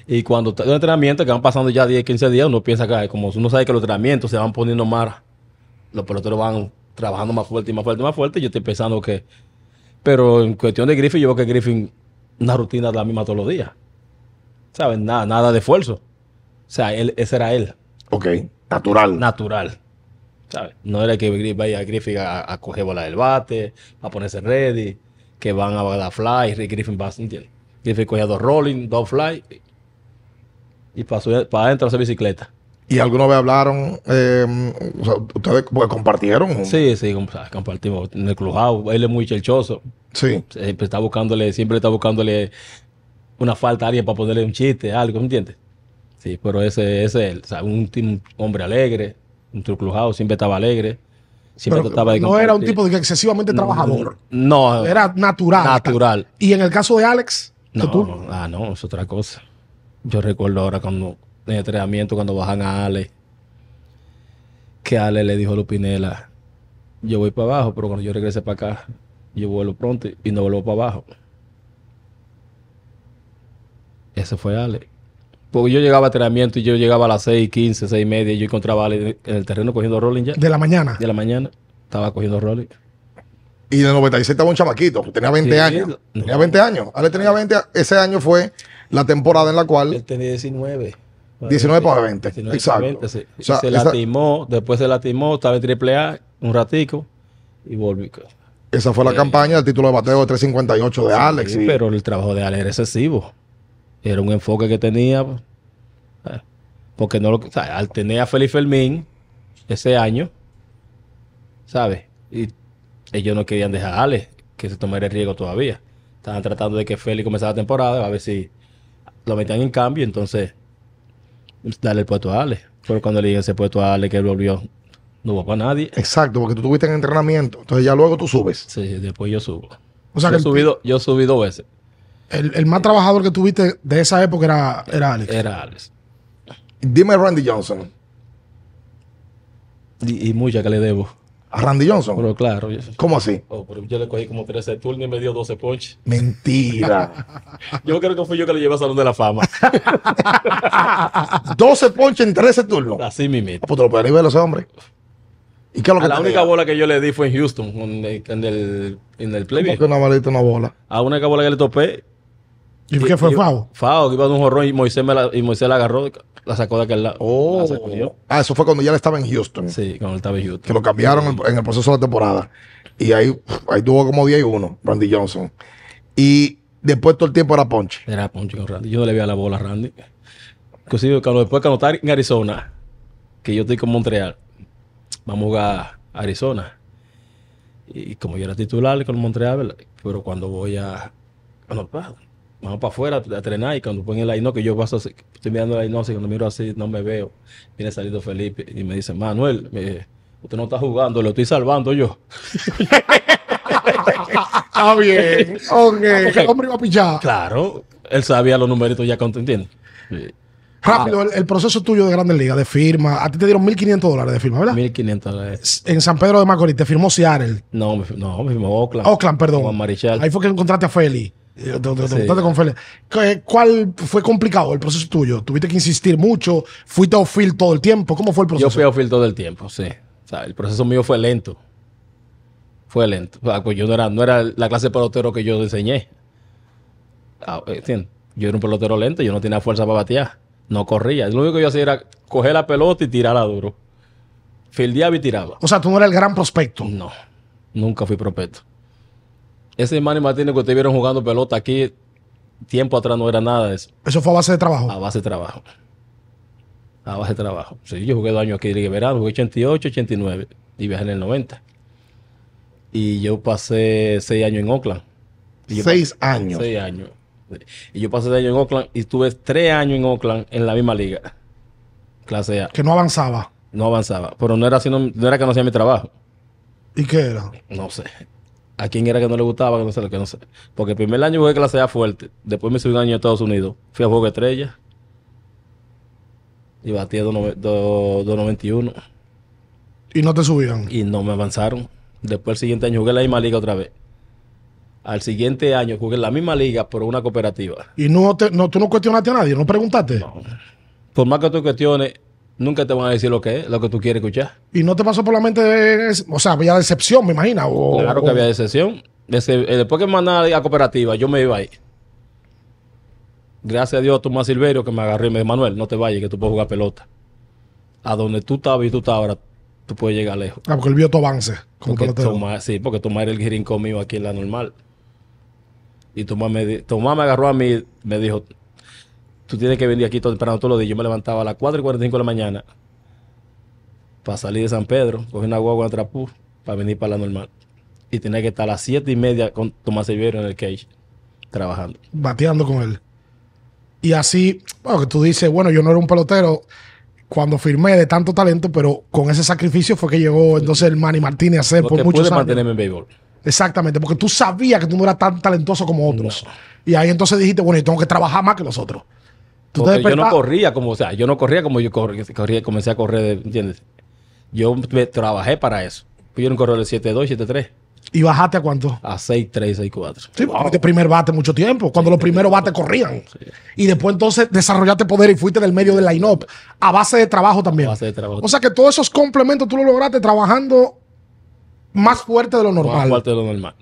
[SPEAKER 2] Y cuando está en entrenamiento, que van pasando ya 10, 15 días, uno piensa que, como uno sabe que los entrenamientos se van poniendo más, los peloteros van trabajando más fuerte y más fuerte y más fuerte, yo estoy pensando que pero en cuestión de Griffin, yo creo que Griffin, una rutina la misma todos los días. ¿Sabes? Nada, nada de esfuerzo. O sea, él, ese era él. Ok, natural. Natural. ¿Sabes? No era que vaya Griffin a, a, coger bola del bate, a ponerse ready, que van a la fly, y Griffin va, sentir. Griffin cogía dos rolling, dos fly, y para adentro a hacer bicicleta.
[SPEAKER 1] Y algunos me hablaron, eh, ustedes compartieron. Sí,
[SPEAKER 2] sí, compartimos. En el clubhouse, él es muy chelchoso. Sí. Siempre está buscándole, siempre está buscándole una falta a alguien para ponerle un chiste, algo, ¿me entiendes? Sí, pero ese, es él. un, hombre alegre, un clubhouse, siempre estaba alegre. Siempre no era un tipo
[SPEAKER 1] de excesivamente trabajador.
[SPEAKER 2] No, Era natural. Natural.
[SPEAKER 1] Y en el caso de Alex, no,
[SPEAKER 2] Ah, no, es otra cosa. Yo recuerdo ahora cuando en entrenamiento cuando bajan a Ale. Que Ale le dijo a Lupinela, yo voy para abajo, pero cuando yo regrese para acá, yo vuelvo pronto y no vuelvo para abajo. Ese fue Ale. Porque yo llegaba a entrenamiento y yo llegaba a las 6, 15, 6 y media y yo encontraba a Ale en el terreno
[SPEAKER 1] cogiendo rolling ya. ¿De la mañana? De la mañana. Estaba cogiendo rolling. Y de y 96 estaba un chamaquito, tenía 20 años. Tenía 20 años. Ale tenía 20, ese año fue la temporada en la cual... Él tenía 19. 19 para 20. exacto. se
[SPEAKER 2] latimó, después se latimó, estaba en A
[SPEAKER 1] un ratico y volvió. Esa fue la eh, campaña del título de bateo de 358 de Alex. Pero el trabajo de Alex era excesivo. Era un enfoque
[SPEAKER 2] que tenía. Pues, eh, porque no lo, al tener a Felipe Fermín ese año, ¿sabes? Y ellos no querían dejar a Alex que se tomara el riesgo todavía. Estaban tratando de que Félix comenzara la temporada, a ver si lo metían en cambio. Entonces, darle el puesto a Alex, Pero cuando le dije ese puesto a Alex que él volvió,
[SPEAKER 1] no va para nadie. Exacto, porque tú tuviste en entrenamiento. Entonces ya luego tú subes. Sí, después yo subo. O sea yo, subido,
[SPEAKER 2] yo subí dos veces.
[SPEAKER 1] El, más trabajador que tuviste de esa época era, era Alex. Era Alex. Dime Randy Johnson. Y, y mucha que le debo a Randy Johnson. Pero claro. Yo, ¿Cómo así?
[SPEAKER 2] Oh, pero yo le cogí como 13 turnos y me dio 12 ponches.
[SPEAKER 1] Mentira.
[SPEAKER 2] yo creo que fui yo que le llevé al Salón de la Fama.
[SPEAKER 1] 12 ponches en 13 turnos. Así mismo. Ah, pues te lo puedes ese hombre. ¿Y qué lo que la única
[SPEAKER 2] bola que yo le di fue en Houston, en el, en el, en el
[SPEAKER 1] una maldita una bola?
[SPEAKER 2] A una única bola que le topé.
[SPEAKER 1] ¿Y, qué fue Favo?
[SPEAKER 2] Fao? que iba a un jorrón y Moisés, la, y Moisés la agarró la sacó de aquel lado. Oh.
[SPEAKER 1] ah, eso fue cuando ya le estaba en Houston. Sí, cuando él estaba en Houston. Que lo cambiaron en el proceso de la temporada. Y ahí, tuvo como 10 y 1, Randy Johnson. Y después todo el tiempo era Ponche. Era Ponche con Randy. Yo no le veía la bola a
[SPEAKER 2] Randy. Inclusive, cuando después cuando anotar en Arizona, que yo estoy con Montreal, vamos a Arizona. Y como yo era titular con Montreal, pero cuando voy a... Bueno, vamos para afuera a entrenar y cuando ponen el no que yo paso, así, estoy mirando el no, y cuando miro así no me veo, viene salido Felipe y me dice, Manuel, usted no está jugando, lo estoy salvando yo.
[SPEAKER 1] ah bien, ok. Ah, hombre iba a pillar.
[SPEAKER 2] Claro, él sabía los numeritos ya, cuando ¿entiendes?
[SPEAKER 1] Rápido, ah. el, proceso tuyo de Grandes Ligas, de firma. A ti te dieron 1.500 dólares de firma, ¿verdad? 1.500 dólares. En San Pedro de Macorís, ¿te firmó Seattle? No, no, me firmó Oakland. Oakland, perdón. Juan Ahí fue que encontraste a Feli. Eh, ¿Cuál fue complicado el proceso tuyo? ¿Tuviste que insistir mucho? ¿Fuiste ofil todo el tiempo? ¿Cómo fue el proceso? Yo fui a
[SPEAKER 2] ofil todo el tiempo, sí. el proceso mío fue lento. Fue lento. pues yo no era, la clase de pelotero que yo enseñé. Ah, eh, yo era un pelotero lento, yo no tenía fuerza para batear. No corría. Lo único que yo hacía era coger la pelota y tirarla duro. Fildeaba y tiraba.
[SPEAKER 1] O sea, tú no eras el gran prospecto. No, nunca fui prospecto.
[SPEAKER 2] Ese Manny Martínez que estuvieron vieron jugando pelota aquí, tiempo atrás no era nada de eso.
[SPEAKER 1] Eso fue a base de trabajo. A base de
[SPEAKER 2] trabajo. A base de trabajo. Sí, yo jugué dos años aquí de verano, jugué 88, 89 y viajé en el 90. Y yo pasé seis años en Oakland. seis años. Seis años. Y yo pasé seis años en Oakland y estuve tres años en Oakland en la misma liga. Clase A.
[SPEAKER 1] Que no avanzaba.
[SPEAKER 2] No avanzaba. Pero no era, sino no era que no hacía mi trabajo.
[SPEAKER 1] ¿Y qué era? No sé
[SPEAKER 2] a quién era que no le gustaba, que no sé, que no sé. Porque el primer año jugué clase A fuerte. Después me subí un año a Estados Unidos. Fui a Juego Estrella. Y batí a 291.
[SPEAKER 1] ¿Y no te subían? Y no me avanzaron. Después
[SPEAKER 2] el siguiente año jugué la misma liga otra vez. Al siguiente año jugué la misma liga, por una cooperativa.
[SPEAKER 1] ¿Y no, no tú no cuestionaste a nadie? ¿No preguntaste?
[SPEAKER 2] Por más que tú cuestiones, nunca te van a decir lo que es, lo que tú quieres escuchar.
[SPEAKER 1] ¿Y no te pasó por la mente, o sea, había decepción, me imagino? claro que había
[SPEAKER 2] decepción. Eh, después que mandaba a la cooperativa, yo me iba ahí. Gracias a Dios, Tomás Silverio, que me agarró y me dijo, Manuel, no te vayas, que tú puedes jugar pelota. A donde tú estabas y tú estás ahora, tú puedes llegar lejos.
[SPEAKER 1] Ah, porque él vio tu avance como
[SPEAKER 2] sí, porque Tomás era el girín conmigo aquí en la normal. Y Tomás me, me agarró a mí, me dijo, tú tienes que venir aquí todo temprano todos los días. Yo me levantaba a las 4 y 45 de la mañana para salir de San Pedro, coger una guagua en trapú, para venir para la normal. Y tenía que estar a las 7 y media con Tomás Severo en el cage, trabajando.
[SPEAKER 1] Bateando con él. Y así, bueno, que tú dices, bueno, yo no era un pelotero cuando firmé de tanto talento, pero con ese sacrificio fue que llegó entonces el Manny Martínez a hacer por muchos mantenerme en béisbol. Exactamente, porque tú sabías que tú no eras tan talentoso como otros. Y ahí entonces dijiste, bueno, yo tengo que trabajar más que los otros yo no
[SPEAKER 2] corría como, o sea, yo no corría como yo corría, comencé a correr, ¿entiendes? Yo me trabajé para eso. Yo en un corredor de 7 7.3.
[SPEAKER 1] ¿Y bajaste a cuánto?
[SPEAKER 2] A 6, 3,
[SPEAKER 1] 6, 4. Sí, wow. primer bate mucho tiempo, cuando los primeros bates corrían. Y después entonces desarrollaste poder y fuiste del medio del line-up, a base de trabajo también. A base de trabajo. O sea que todos esos complementos tú los lograste trabajando más fuerte de lo normal. Más fuerte de lo normal.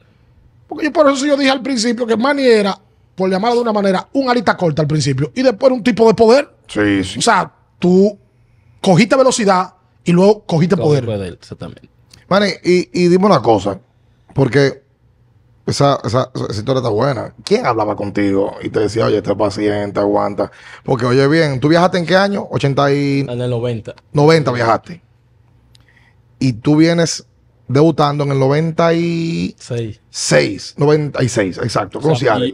[SPEAKER 1] Porque yo por eso yo dije al principio que Manny era por llamarlo de una manera, un alita corta al principio y después un tipo de poder. Sí, sí. O sea, tú cogiste velocidad y luego cogiste poder. poder. Exactamente. y, y dime una cosa, porque esa, historia está buena. ¿Quién hablaba contigo y te decía, oye, está paciente, aguanta? Porque, oye, bien, ¿tú viajaste en qué año? 80 y... En el 90. 90 viajaste. Y tú vienes debutando en el 96. 96, exacto,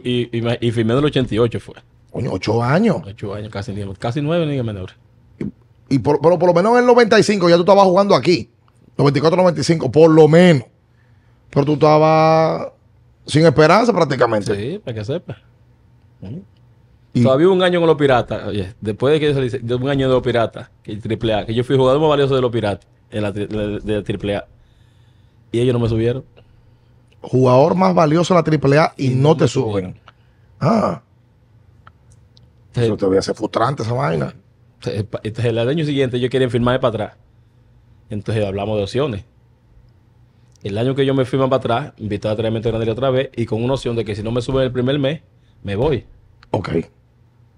[SPEAKER 1] y, y, y, firmé en el 88 fue. ocho años. 8 años, casi, casi 9 ni menor. Y por, pero por lo menos en el 95 ya tú estabas jugando aquí. 94, 95, por lo menos. Pero tú estabas sin esperanza prácticamente. Sí, para que sepa.
[SPEAKER 2] Todavía un año con los piratas. después de que yo salí, un año de los piratas, que triple A, que yo fui jugador más valioso de los piratas, en la, de, de triple A. Y ellos no me subieron.
[SPEAKER 1] Jugador más valioso de la AAA y, no, te suben. Ah. Eso te voy a hacer frustrante esa vaina.
[SPEAKER 2] Entonces, el año siguiente ellos quieren firmarme para atrás. Entonces hablamos de opciones. El año que yo me firman para atrás, invitado a traerme a otra vez y con una opción de que si no me suben el primer mes, me voy. Ok.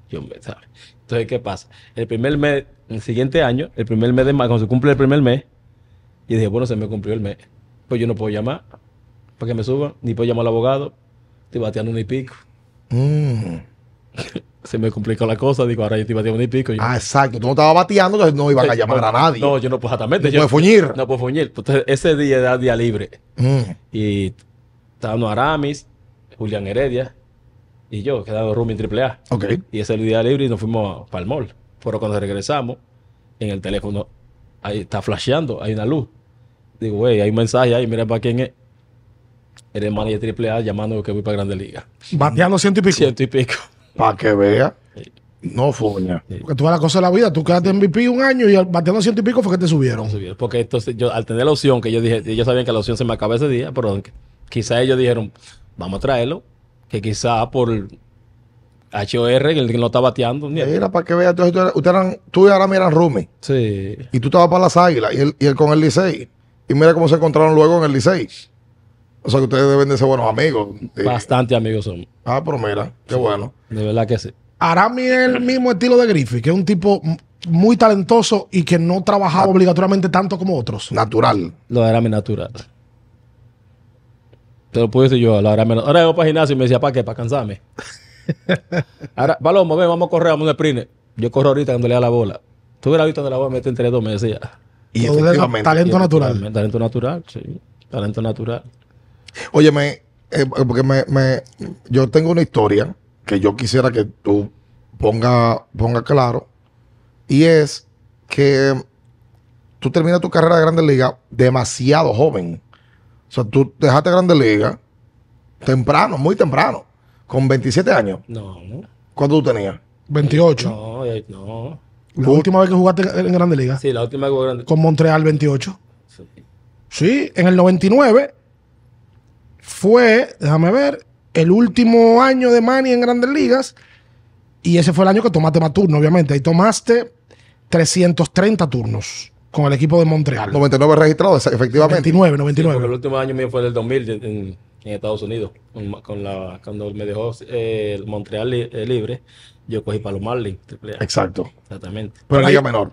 [SPEAKER 2] Entonces, ¿qué pasa? El primer mes, el siguiente año, el primer mes de mayo, cuando se cumple el primer mes, y dije, bueno, se me cumplió el mes pues yo no puedo llamar para que me suban, ni puedo llamar al abogado, estoy bateando un y pico.
[SPEAKER 1] Mm. Se me
[SPEAKER 2] complicó la cosa, digo, ahora yo estoy bateando
[SPEAKER 1] un y pico. ah, exacto, tú no estabas bateando, entonces no ibas a llamar a nadie. No,
[SPEAKER 2] yo no puedo exactamente. No puedo fuñir. No puedo fuñir. Pues, entonces, ese día era día libre. Mm. Y estaban Aramis, Julián Heredia y yo, quedando Rumi triple A. Okay. Y ese el día libre y nos fuimos para el mall. Pero cuando regresamos, en el teléfono, ahí está flasheando, hay una luz. Digo, güey, hay un mensaje ahí, mira para quién es. Eres el de triple A llamando que voy para Grande Liga.
[SPEAKER 1] Bateando ciento y pico. Ciento y pico. Para que vea.
[SPEAKER 2] No, fuña.
[SPEAKER 1] Porque tú vas la cosa de la vida. Tú quedaste en MVP un año y bateando ciento y pico fue que te subieron.
[SPEAKER 2] Porque entonces yo, al tener la opción, que yo dije, ellos sabían que la opción se me acaba ese día, pero quizá ellos dijeron, vamos a traerlo, que quizá por HOR, que no está bateando. Ni Mira,
[SPEAKER 1] para que veas, tú, tú, y ahora miran Rumi. Sí. Y tú estabas para las águilas y él, y él con el Licey. Y mira cómo se encontraron luego en el Licey. O sea que ustedes deben de ser buenos amigos.
[SPEAKER 2] Eh, Bastante amigos son. Ah, pero mira, qué bueno. De verdad que sí.
[SPEAKER 1] Arami es el mismo estilo de Griffith, que es un tipo muy talentoso y que no trabajaba obligatoriamente tanto como otros.
[SPEAKER 2] Natural. Lo de Arami natural. Te lo pude decir yo, la Arami. Ahora yo para gimnasio y me decía, ¿para qué? Para cansarme. Ahora, Palomo, vamos a correr, vamos a sprint. Yo corro ahorita cuando le da la bola. Tú hubieras visto donde la bola me entre dos, me decía
[SPEAKER 1] talento natural. Talento natural, sí. Talento natural. Óyeme, eh, porque me, me, yo tengo una historia que yo quisiera que tú ponga, ponga claro. Y es que tú terminas tu carrera de Grandes liga demasiado joven. O sea, tú dejaste Grandes liga temprano, muy temprano. Con 27 años. No, no. ¿Cuánto tú tenías? 28. No, eh, no. La última vez que jugaste en Grandes Ligas? Sí, la última vez que jugué Grande Con Montreal 28. Sí. en el 99 fue, déjame ver, el último año de Manny en Grandes Ligas. Y ese fue el año que tomaste más turnos, obviamente. Ahí tomaste 330 turnos con el equipo de Montreal. 99 registrados, efectivamente. 99, 99. el
[SPEAKER 2] último año mío fue el 2000 en, Estados Unidos, con la, cuando me dejó eh, Montreal eh, libre yo cogí para los Marlins,
[SPEAKER 1] Exacto. Exactamente. Pero en Liga Menor.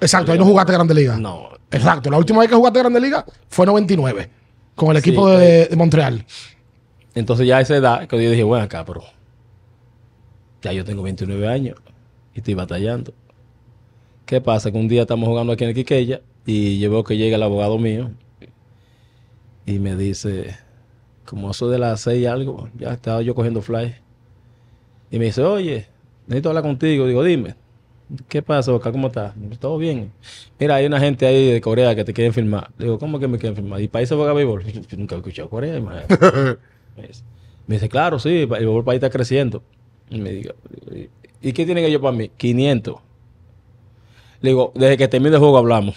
[SPEAKER 1] Exacto, ahí no jugaste Grande Liga. No. Exacto, la última vez que jugaste Grande Liga fue 99, con el equipo de, Montreal.
[SPEAKER 2] Entonces ya a esa edad, que yo dije, bueno, acá, pero ya yo tengo 29 años y estoy batallando. ¿Qué pasa? Que un día estamos jugando aquí en el Quiqueya y yo veo que llega el abogado mío y me dice, como eso de las 6 algo, ya estaba yo cogiendo fly. Y me dice, oye, necesito hablar contigo. Digo, dime, ¿qué pasa, Oscar? ¿Cómo estás? Todo bien. Mira, hay una gente ahí de Corea que te quieren firmar. Digo, ¿cómo que me quieren firmar? ¿Y países de béisbol? Yo nunca he escuchado Corea, me dice, claro, sí, el béisbol país está creciendo. Y me digo, ¿y qué tienen ellos para mí? 500. Le digo, desde que termine el juego hablamos.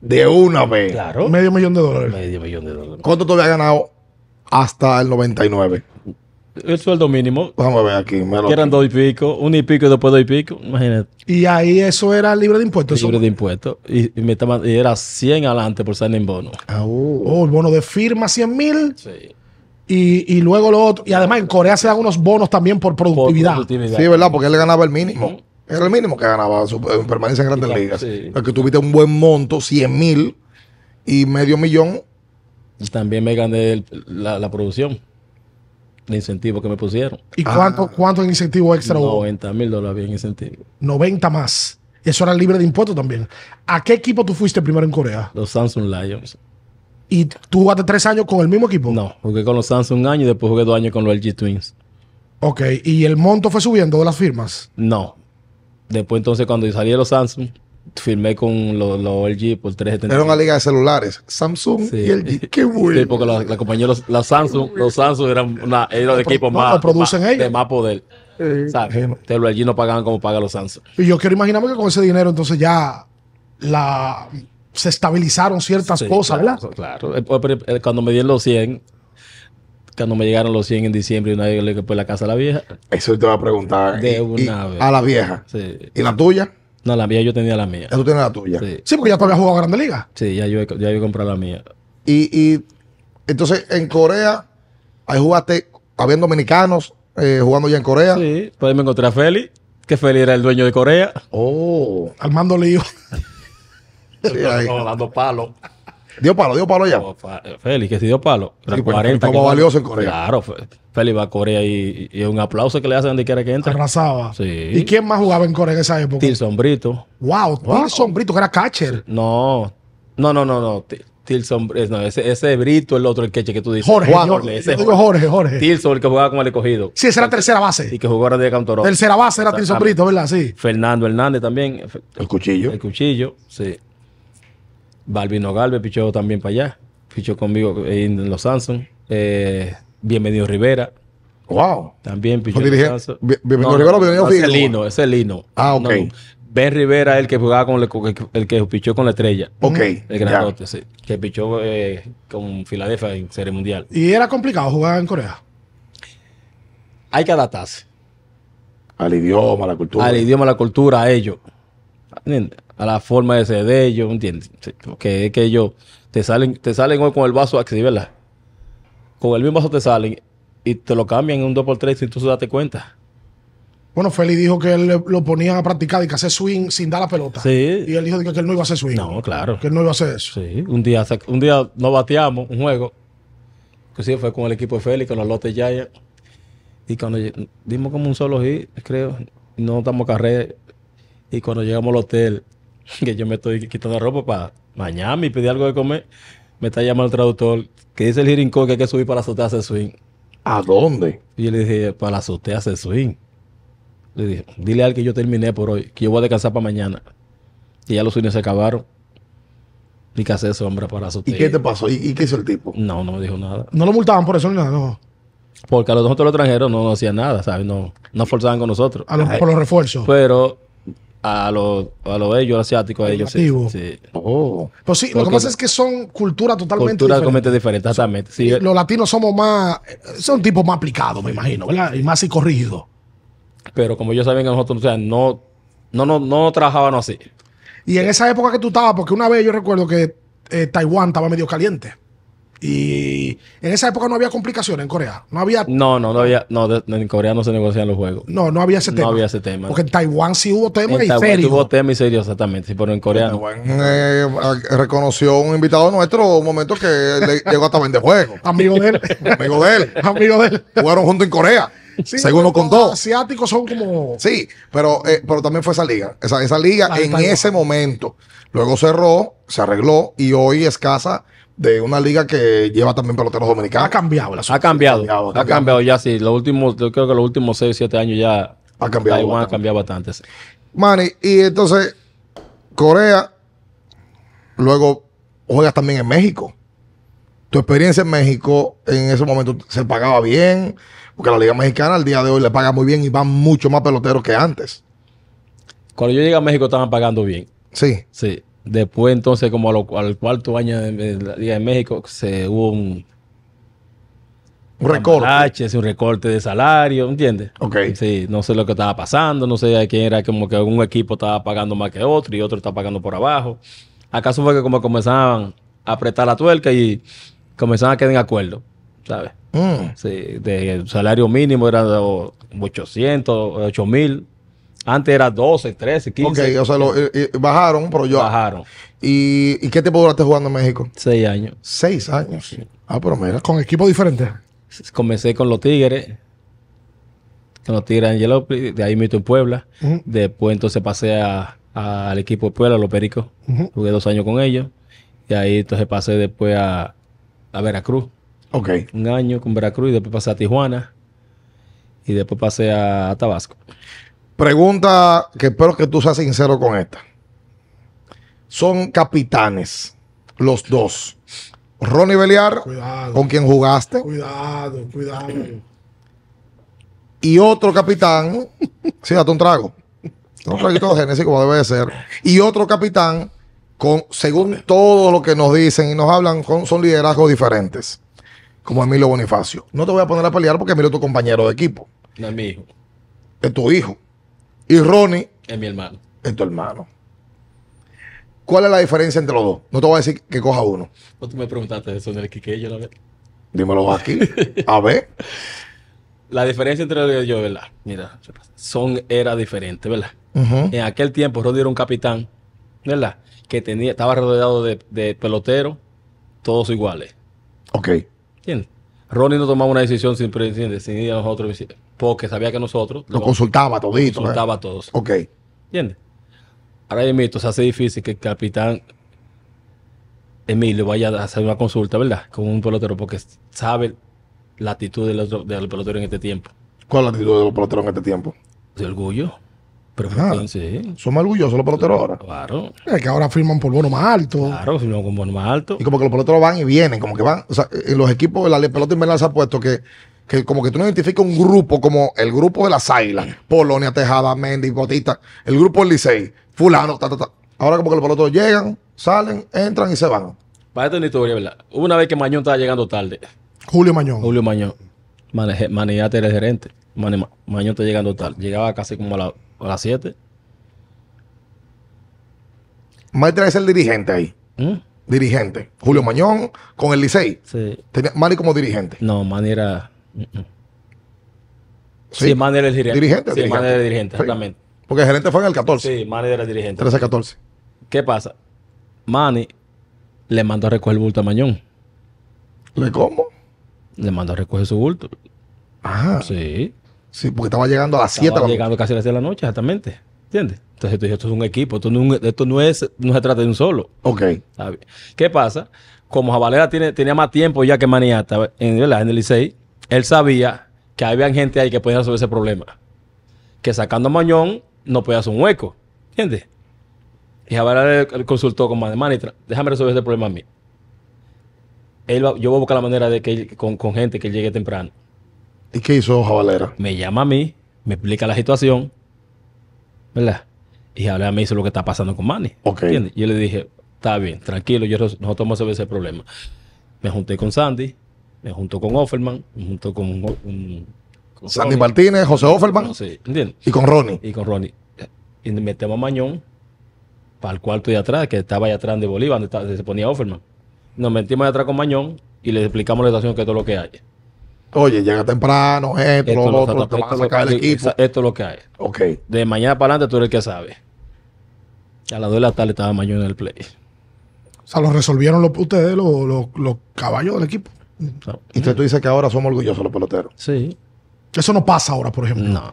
[SPEAKER 1] De una vez. Claro. Medio millón de dólares. Medio millón de dólares. ¿Cuánto tú habías ganado hasta el 99?
[SPEAKER 2] el sueldo mínimo.
[SPEAKER 1] Vamos a ver aquí. Que eran dos
[SPEAKER 2] y pico, un y pico y después dos y pico. Imagínate. Y ahí eso era libre de impuestos. Libre de impuestos. Y, era 100 adelante por ser en bono. Ah, oh.
[SPEAKER 1] oh. el bono de firma 100 mil. Sí. Y, luego lo otro. Y además en Corea se dan unos bonos también por productividad. Sí, ¿verdad? Porque él ganaba el mínimo. Era el mínimo que ganaba su, en permanencia en grandes ligas. Porque tuviste un buen monto, 100 mil y medio millón.
[SPEAKER 2] Y también me gané la producción de incentivo que me pusieron. ¿Y cuánto, ah.
[SPEAKER 1] cuánto en incentivo extra hubo?
[SPEAKER 2] 90 mil dólares en incentivo.
[SPEAKER 1] 90 más. Eso era libre de impuestos también. ¿A qué equipo tú fuiste primero en Corea?
[SPEAKER 2] Los Samsung Lions.
[SPEAKER 1] ¿Y tú jugaste tres años con el mismo equipo? No,
[SPEAKER 2] jugué con los Samsung un año y después jugué dos años con los LG Twins.
[SPEAKER 1] Ok, ¿y el monto fue subiendo de las firmas?
[SPEAKER 2] No. Después entonces cuando salí de los Samsung, firmé con los LG por 370. Era una liga de
[SPEAKER 1] celulares, Samsung y
[SPEAKER 2] LG. Qué bueno. porque la, la compañía, los, Samsung, los Samsung eran, una, equipos de equipo más, producen de más poder. Eh, los LG no pagaban como pagan los
[SPEAKER 1] Samsung. Y yo quiero imaginarme que con ese dinero entonces ya la se estabilizaron ciertas cosas, ¿verdad? Claro.
[SPEAKER 2] Eh, eh, cuando me dieron los 100, cuando me llegaron los 100 en diciembre, y nadie le pues, la casa a la vieja.
[SPEAKER 1] Eso te va a preguntar. De una vez. A la vieja. Sí. ¿Y la tuya? No, la mía yo tenía la mía. Ya tú tienes la tuya. Sí, porque ya tú habías jugado a Grande Liga. Sí, ya yo, he, ya comprado la mía. Y, y, entonces en Corea, ahí jugaste, habían dominicanos eh, jugando ya en Corea. Sí, pues me encontré a Feli, que Feli era el dueño de Corea. Oh, armando lío.
[SPEAKER 2] sí, ahí. dando palo.
[SPEAKER 1] Dio palo, dio palo ya. Oh,
[SPEAKER 2] Félix, que si dio palo. Sí, 40 como valioso en Corea. Claro, Feli. Félix va a Corea y, y, un aplauso que le hacen donde quiera que entre. Arrasaba. Sí. ¿Y
[SPEAKER 1] quién más jugaba en Corea en esa época? Tilson Brito. Wow, Tilson Brito, que era catcher. No, no, no, no,
[SPEAKER 2] no. Tilson, no, ese, ese Brito, el otro, el queche que tú dices. Jorge, Juan, Jorge, Jorge, Jorge, Tilson, el que jugaba con el escogido. Sí, esa era tercera base. Y que jugó ahora de Cantoró. Tercera base era Tilson Brito, ¿verdad? Sí. Fernando Hernández también. El cuchillo. El cuchillo, sí. Balvino Galvez pichó también para allá. Pichó conmigo en los Samsung. Eh, Bienvenido Rivera. Wow. También pichó. Bienvenido Rivera bienvenido Es Lino, es el Lino. Ah, ok. ben Rivera el que jugaba con el, que pichó con la estrella. Ok. El granote, sí. Que pichó eh, con Filadelfia en Serie Mundial.
[SPEAKER 1] ¿Y era complicado jugar en Corea? Hay que adaptarse. Al idioma, a la cultura. Al idioma, a la
[SPEAKER 2] cultura, a ellos. A la forma de ser de ellos, ¿entiendes? es que ellos te salen, te salen hoy con el vaso así, ¿verdad? con el mismo vaso te salen y te lo cambian en un 2x3 sin tú se das cuenta.
[SPEAKER 1] Bueno, Feli dijo que él lo ponían a practicar y que hacer swing sin dar la pelota. Sí. Y él dijo que él no iba a hacer swing. No, claro. Que él no iba a hacer eso. Sí. Un
[SPEAKER 2] día, un día nos bateamos un juego, que sí fue con el equipo de Feli, con los lotes Giants. Y cuando dimos como un solo hit, creo, no damos carrera. Y cuando llegamos al hotel, que yo me estoy quitando ropa para mañana y pedí algo de comer, me está llamando el traductor que dice el Jerincó que hay que subir para la azotea swing. ¿A dónde? Y yo le dije, para la azotea hacer swing. Le dije, dile al que yo terminé por hoy, que yo voy a descansar para mañana. Y ya los swings se acabaron. Y que hacer sombra para la azotea. ¿Y qué te
[SPEAKER 1] pasó? ¿Y, qué hizo el tipo? No, no me dijo nada. ¿No lo multaban por eso ni nada? No.
[SPEAKER 2] Porque a los dos los extranjeros no, hacían nada, ¿sabes? No, no forzaban con nosotros. A por los refuerzos. Pero a los a asiáticos, ellos sí. sí. Oh. Pues sí, lo que pasa es que
[SPEAKER 1] son culturas totalmente cultura diferentes. totalmente
[SPEAKER 2] diferentes, exactamente.
[SPEAKER 1] Los latinos somos más, son tipos más aplicados, me imagino, ¿verdad? Y más y corrido
[SPEAKER 2] Pero como ellos saben que nosotros, no, no, no, no trabajábamos así.
[SPEAKER 1] Y en esa época que tú estabas, porque una vez yo recuerdo que eh, Taiwán estaba medio caliente. Y en esa época no había complicaciones en Corea. No había.
[SPEAKER 2] No, no, no había. No, en Corea no se negociaban los juegos.
[SPEAKER 1] No, no había ese tema. No había ese tema. Porque en Taiwán sí hubo tema en y Taiwán serio. Hubo
[SPEAKER 2] tema y serio, exactamente. Sí, pero en Corea.
[SPEAKER 1] Eh, reconoció un invitado nuestro un momento que llegó hasta vender juegos. Amigo de él. Amigo de él. Amigo de él. Jugaron juntos en Corea. Sí, según lo contó. Los asiáticos son como. Sí, pero, eh, pero también fue esa liga. Esa, esa liga en ese momento. Luego cerró, se arregló y hoy es casa de una liga que lleva también peloteros dominicanos. Ha cambiado la Ha cambiado, ha cambiado, ha
[SPEAKER 2] cambiado ya, sí. Los últimos, yo creo que los últimos 6, 7 años ya ha cambiado Taiwán ha cambiado bastante.
[SPEAKER 1] Manny, y entonces Corea, luego juegas también en México. Tu experiencia en México en ese momento se pagaba bien, porque la Liga Mexicana al día de hoy le paga muy bien y van mucho más peloteros que antes.
[SPEAKER 2] Cuando yo llegué a México estaban pagando bien. Sí. Sí. Después, entonces, como lo, al cuarto año de la Liga de México, se hubo un,
[SPEAKER 1] un recorte.
[SPEAKER 2] un recorte de salario, ¿entiendes? Ok. Sí, no sé lo que estaba pasando, no sé a quién era, como que algún equipo estaba pagando más que otro y otro estaba pagando por abajo. ¿Acaso fue que como comenzaban a apretar la tuerca y comenzaban a quedar en acuerdo, ¿sabes? Mm. Sí, el salario mínimo era 800, 8000 mil antes era 12,
[SPEAKER 1] 13, 15. Ok, o sea, eh, eh, bajaron, pero yo. Bajaron. ¿Y, qué tiempo duraste jugando en México? Seis años. Seis años. Ah, pero mira, con equipos diferentes. Comencé con los
[SPEAKER 2] Tigres. Con los Tigres Angelo, de ahí mito en Puebla. Después entonces pasé al equipo de Puebla, los Pericos. Jugué dos años con ellos. Y ahí entonces pasé después a, Veracruz. Ok. Un año con Veracruz y después pasé a Tijuana.
[SPEAKER 1] Y después pasé a Tabasco. Pregunta que espero que tú seas sincero con esta. Son capitanes, los dos. Ronnie Beliar, con quien jugaste. Cuidado, cuidado. Y otro capitán, sí, date un trago. Un trago de Génesis, como debe de ser. Y otro capitán, con, según todo lo que nos dicen y nos hablan, son liderazgos diferentes. Como Emilio Bonifacio. No te voy a poner a pelear porque Emilio es tu compañero de equipo. No es mi hijo. Es tu hijo. Y Ronnie. Es mi hermano. Es tu hermano. ¿Cuál es la diferencia entre los dos? No te voy a decir que coja uno.
[SPEAKER 2] ¿No tú me preguntaste eso en el Yo lo veo.
[SPEAKER 1] Dímelo aquí.
[SPEAKER 2] a ver. La diferencia entre ellos, ¿verdad? Mira, son era diferente, ¿verdad? En aquel tiempo Ronnie era un capitán, ¿verdad? Que tenía, estaba rodeado de, peloteros, todos iguales. Ok. ¿Entiendes? Ronnie no tomaba una decisión sin, sin, sin ir a nosotros porque sabía que nosotros lo, consultaba todito. Lo ¿eh? consultaba a todos. Ok. ¿Entiendes? Ahora mismo se hace difícil que el capitán Emilio vaya a hacer una consulta, ¿verdad? Con un pelotero, porque sabe la actitud del,
[SPEAKER 1] pelotero en este tiempo. ¿Cuál es la actitud del pelotero en este tiempo? De orgullo. Pero ah, pues, sí. Son más orgullosos los peloteros ahora. Claro. Es que ahora firman por bono más alto. Claro, firman con bonos más alto. Y como que los peloteros van y vienen, como que van. O sea, en eh, los equipos, de la pelota invernal se ha puesto que que como que tú no identificas un grupo como el grupo de las águilas, Polonia, Tejada, Mendy, Botita el grupo del Licey, fulano, ta, ta, ta. Ahora como que los pelotos llegan, salen, entran y se van.
[SPEAKER 2] para esta historia, ¿verdad? Hubo una vez que Mañón estaba llegando tarde.
[SPEAKER 1] Julio Mañón. Julio Mañón.
[SPEAKER 2] Mane, era el gerente. Mañón está llegando tarde. Llegaba casi como a, las 7.
[SPEAKER 1] Maestra es el dirigente ahí. ¿Mm? Dirigente. Julio Mañón con el Licey. Sí. Tenía Mani como dirigente. No, Mani era Sí, Mani era dirigente. Dirigente, exactamente. Porque el gerente fue en el
[SPEAKER 2] 14. Sí, Manny era dirigente. 13-14. ¿Qué pasa? Manny le mandó a recoger el bulto a Mañón. ¿Le cómo? Le mandó a recoger su bulto. Ah Sí. Sí, porque estaba llegando a las 7 Estaba llegando casi a las de la noche, exactamente. ¿Entiendes? Entonces esto es un equipo, esto no, es, no se trata de un solo. Ok. ¿Qué pasa? Como Jabalera tiene, tenía más tiempo ya que Mani en, en el I6 él sabía que había gente ahí que podía resolver ese problema. Que sacando a Mañón no podía hacer un hueco. ¿Entiendes? Y Javier le consultó con Manny, déjame resolver ese problema a mí. yo voy a buscar la manera de que con, gente que llegue temprano. ¿Y qué hizo Jabalera? Me llama a mí, me explica la situación, ¿verdad? Y Jabalera me hizo lo que está pasando con Manny. Okay. ¿Entiendes? Yo le dije, está bien, tranquilo, yo, nosotros vamos a resolver ese problema. Me junté con Sandy, junto con Offerman, junto con, Sandy Martínez, José Offerman sí, y con Ronnie. Y con Ronnie. Y metemos a Mañón para el cuarto de atrás, que estaba allá atrás de Bolívar, donde, se ponía Offerman. Nos metimos allá atrás con Mañón y le explicamos la situación que es todo lo que hay.
[SPEAKER 1] Oye, llega temprano, esto, esto lo Esto
[SPEAKER 2] es lo que hay. Ok. De mañana para adelante tú eres el que sabe. A las 2 de la tarde estaba Mañón en el play.
[SPEAKER 1] O sea, lo resolvieron los, ustedes, los, los caballos del equipo. Y tú, tú dices que ahora somos orgullosos los peloteros. Sí. Eso no pasa ahora, por ejemplo. No.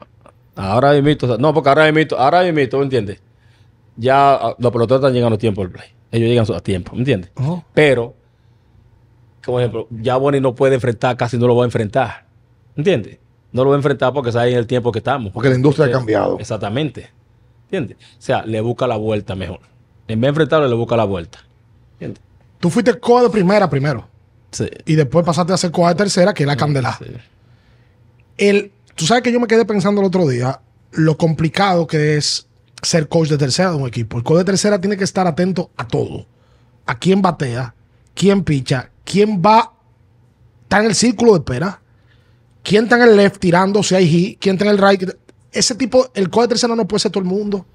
[SPEAKER 2] Ahora mismo no, porque ahora mismo Ahora mismo ¿me entiendes? Ya ah, los peloteros están llegando a tiempo al play. Ellos llegan a tiempo, ¿me entiendes? Pero, como ejemplo, ya Bonnie no puede enfrentar, casi no lo va a enfrentar. ¿Me entiendes? No lo va a enfrentar porque sabe en el tiempo que estamos. Porque la industria ha cambiado. Exactamente. ¿Entiendes? O sea, le busca la vuelta mejor. En vez de enfrentarlo, le busca la vuelta. ¿Entiendes?
[SPEAKER 1] Tú fuiste coa de primera primero. Y después pasaste a hacer de tercera, que es la candela. El, Tú sabes que yo me quedé pensando el otro día lo complicado que es ser coach de tercera de un equipo. El coach de tercera tiene que estar atento a todo. A quién batea, quién picha, quién va, está en el círculo de espera, quién está en el left tirando si hay hit, quién está en el right. Ese tipo, el coach de tercera no puede ser todo el mundo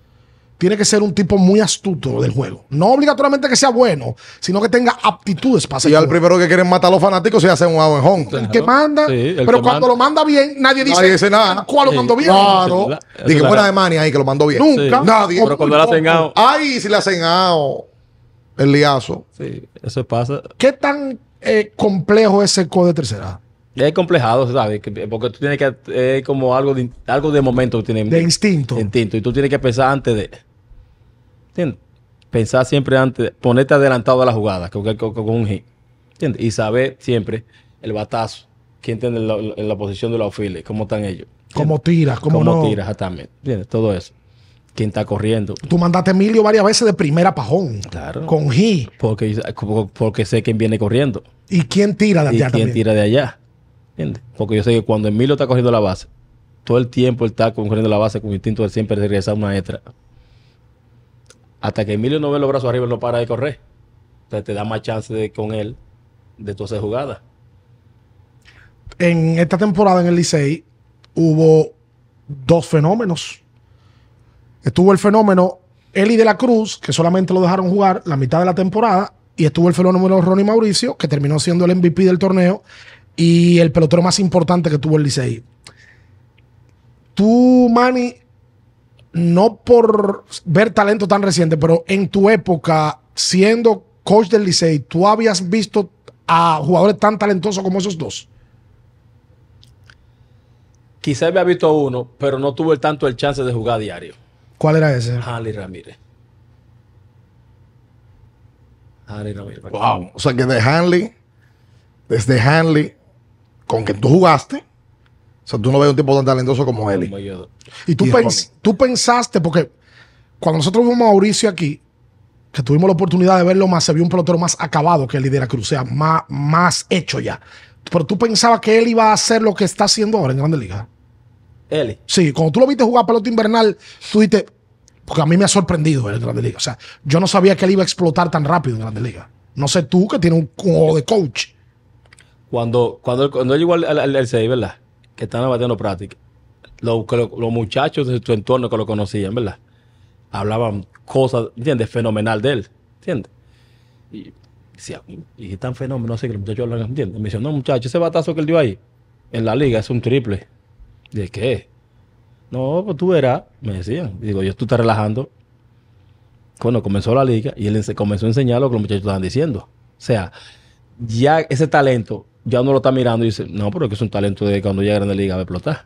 [SPEAKER 1] tiene que ser un tipo muy astuto del juego. No obligatoriamente que sea bueno, sino que tenga aptitudes para ser. Y al primero que quieren matar a los fanáticos se hace un en El que manda, pero cuando lo manda bien, nadie dice, nadie dice nada. ¿Cuál lo mandó bien? Claro. Dije, fuera de Mania ahí que lo mandó bien. Nunca. Nadie. Pero cuando le hacen ao. Ay, si le hacen ao. El liazo. Sí, eso pasa. ¿Qué tan eh, complejo es el code de tercera?
[SPEAKER 2] Es complejado, ¿sabes? Porque tú tienes que. Es eh, como algo de, algo de momento. Tienes, de instinto. Instinto. Y tú tienes que pensar antes de. ¿Entiendes? Pensar siempre antes, ponerte adelantado a la jugada con, con, con un hit. ¿Entiendes? Y saber siempre el batazo, quién tiene la, la, posición de los auxiles, cómo están ellos.
[SPEAKER 1] Cómo tiras, cómo, no. Cómo tiras, exactamente. ¿Entiendes?
[SPEAKER 2] Todo eso Quién está corriendo.
[SPEAKER 1] Tú mandaste a Emilio varias veces de primera pajón. Claro. Con G. Porque, porque
[SPEAKER 2] sé quién viene corriendo.
[SPEAKER 1] ¿Y quién tira de allá? quién tira
[SPEAKER 2] de allá? ¿Entiendes? Porque yo sé que cuando Emilio está corriendo la base, todo el tiempo él está corriendo la base con instinto de siempre regresar una extra hasta que Emilio no ve los brazos arriba, y no para de correr. Entonces te da más chance con él de tu hacer jugada.
[SPEAKER 1] En esta temporada en el Licey hubo dos fenómenos. Estuvo el fenómeno Eli de la Cruz, que solamente lo dejaron jugar la mitad de la temporada, y estuvo el fenómeno Ronnie Mauricio, que terminó siendo el MVP del torneo y el pelotero más importante que tuvo el Licey. Tú, Manny, no por ver talento tan reciente, pero en tu época, siendo coach del Licey, ¿tú habías visto a jugadores tan talentosos como esos dos?
[SPEAKER 2] Quizás había visto uno, pero no tuve tanto el chance de jugar a diario. ¿Cuál era ese? Hanley Ramírez. Hanley Ramírez. Wow.
[SPEAKER 1] O sea que de Hanley, desde Hanley, con quien tú jugaste, o sea, tú no ves un tipo tan talentoso como él. Y tú, pensaste, porque cuando nosotros vimos a Mauricio aquí, que tuvimos la oportunidad de verlo más, se vio un pelotero más acabado que el líder Cruz, o sea, más, más hecho ya. Pero tú pensabas que él iba a hacer lo que está haciendo ahora en Grande Liga. Él. Sí, cuando tú lo viste jugar pelota invernal, tú dijiste, porque a mí me ha sorprendido él en Grandes Liga. O sea, yo no sabía que él iba a explotar tan rápido en Grandes Liga. No sé tú que tiene un, juego de coach.
[SPEAKER 2] Cuando, cuando, cuando él llegó al, al, ¿verdad? que estaban batiendo práctica, los, muchachos de su entorno que lo conocían, ¿verdad? Hablaban cosas, ¿entiendes? Fenomenal de él, ¿entiendes? Y decía, y es tan fenómeno así que los muchachos hablan, ¿entiendes? Me dice, no, muchacho, ese batazo que él dio ahí en la liga es un triple. ¿De qué? No, pues tú verás, me decían. digo, yo, tú estás relajando. Cuando comenzó la liga y él comenzó a enseñar lo que los muchachos estaban diciendo. O sea, ya ese talento ya uno lo está mirando y dice, no, pero es que es un talento de cuando llega a la Liga va a explotar.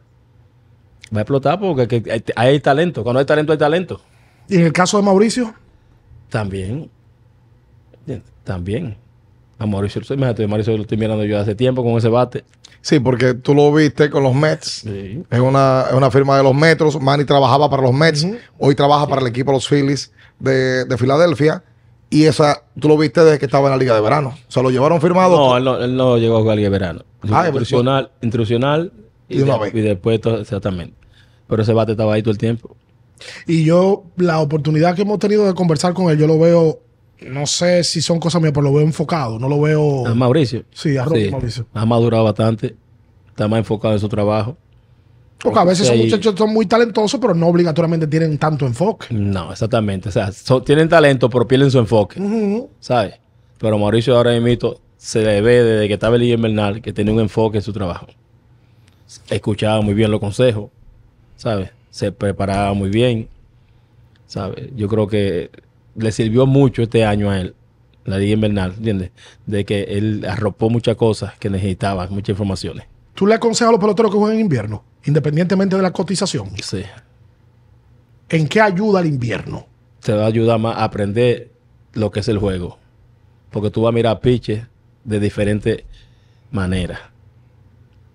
[SPEAKER 2] Va a explotar porque hay, talento. Cuando hay talento, hay talento. ¿Y en el caso de Mauricio? También. También.
[SPEAKER 1] A Mauricio, Mauricio lo estoy mirando yo hace tiempo con ese bate. Sí, porque tú lo viste con los Mets. Es, una, una, firma de los Metros. Manny trabajaba para los Mets. Hoy trabaja para el equipo de los Phillies de Filadelfia. Y esa, tú lo viste desde que estaba en la Liga de Verano. ¿Se lo
[SPEAKER 2] llevaron firmado? No, él no, llegó a la Liga de Verano. Ah, intrusional, intrusional y, y, después exactamente. Pero ese bate estaba ahí todo el tiempo.
[SPEAKER 1] Y yo, la oportunidad que hemos tenido de conversar con él, yo lo veo, no sé si son cosas mías, pero lo veo enfocado, no lo veo... A
[SPEAKER 2] Mauricio. Sí, a Mauricio. Ha madurado bastante, está más enfocado en su trabajo.
[SPEAKER 1] Porque a veces son muchachos son muy talentosos, pero no obligatoriamente tienen tanto enfoque.
[SPEAKER 2] No, exactamente. O sea, tienen talento, pero pierden su enfoque. ¿Sabes? Pero Mauricio ahora mismo se le ve desde que estaba el Bernal que tenía un enfoque en su trabajo. Escuchaba muy bien los consejos, ¿sabes? Se preparaba muy bien, ¿sabes? Yo creo que le sirvió mucho este año a él, la Liga Invernal, ¿entiendes? De que él arropó muchas cosas que necesitaba, muchas informaciones.
[SPEAKER 1] ¿Tú le aconsejas a los peloteros que juegan en invierno? independientemente de la cotización, sí. ¿en qué ayuda el invierno?
[SPEAKER 2] Te va a ayudar más a aprender lo que es el juego. Porque tú vas a mirar piches de diferentes maneras.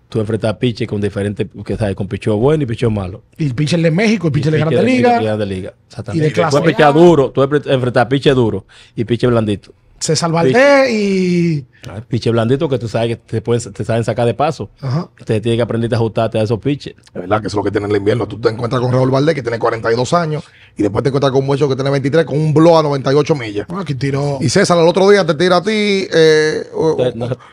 [SPEAKER 2] Tú enfrentas piches con diferentes, que sabes, con pichos buenos y pichos malos.
[SPEAKER 1] Y piches de México, y piches de Grande Liga.
[SPEAKER 2] Y de Liga. Y de clase. Tú duro, tú enfrentas piches duro y piches blandito.
[SPEAKER 1] se Valdés
[SPEAKER 2] y piche blandito que tú sabes que te, pueden, te saben sacar de paso. Ajá. Te tiene que aprender a
[SPEAKER 1] ajustarte a esos piches. Es verdad que eso es lo que tiene el invierno. Tú te encuentras con Raúl Valdés, que tiene 42 años, y después te encuentras con muchacho que tiene 23, con un blow a 98 millas. Ah, tiró. Y César, al otro día te tira a ti. Eh,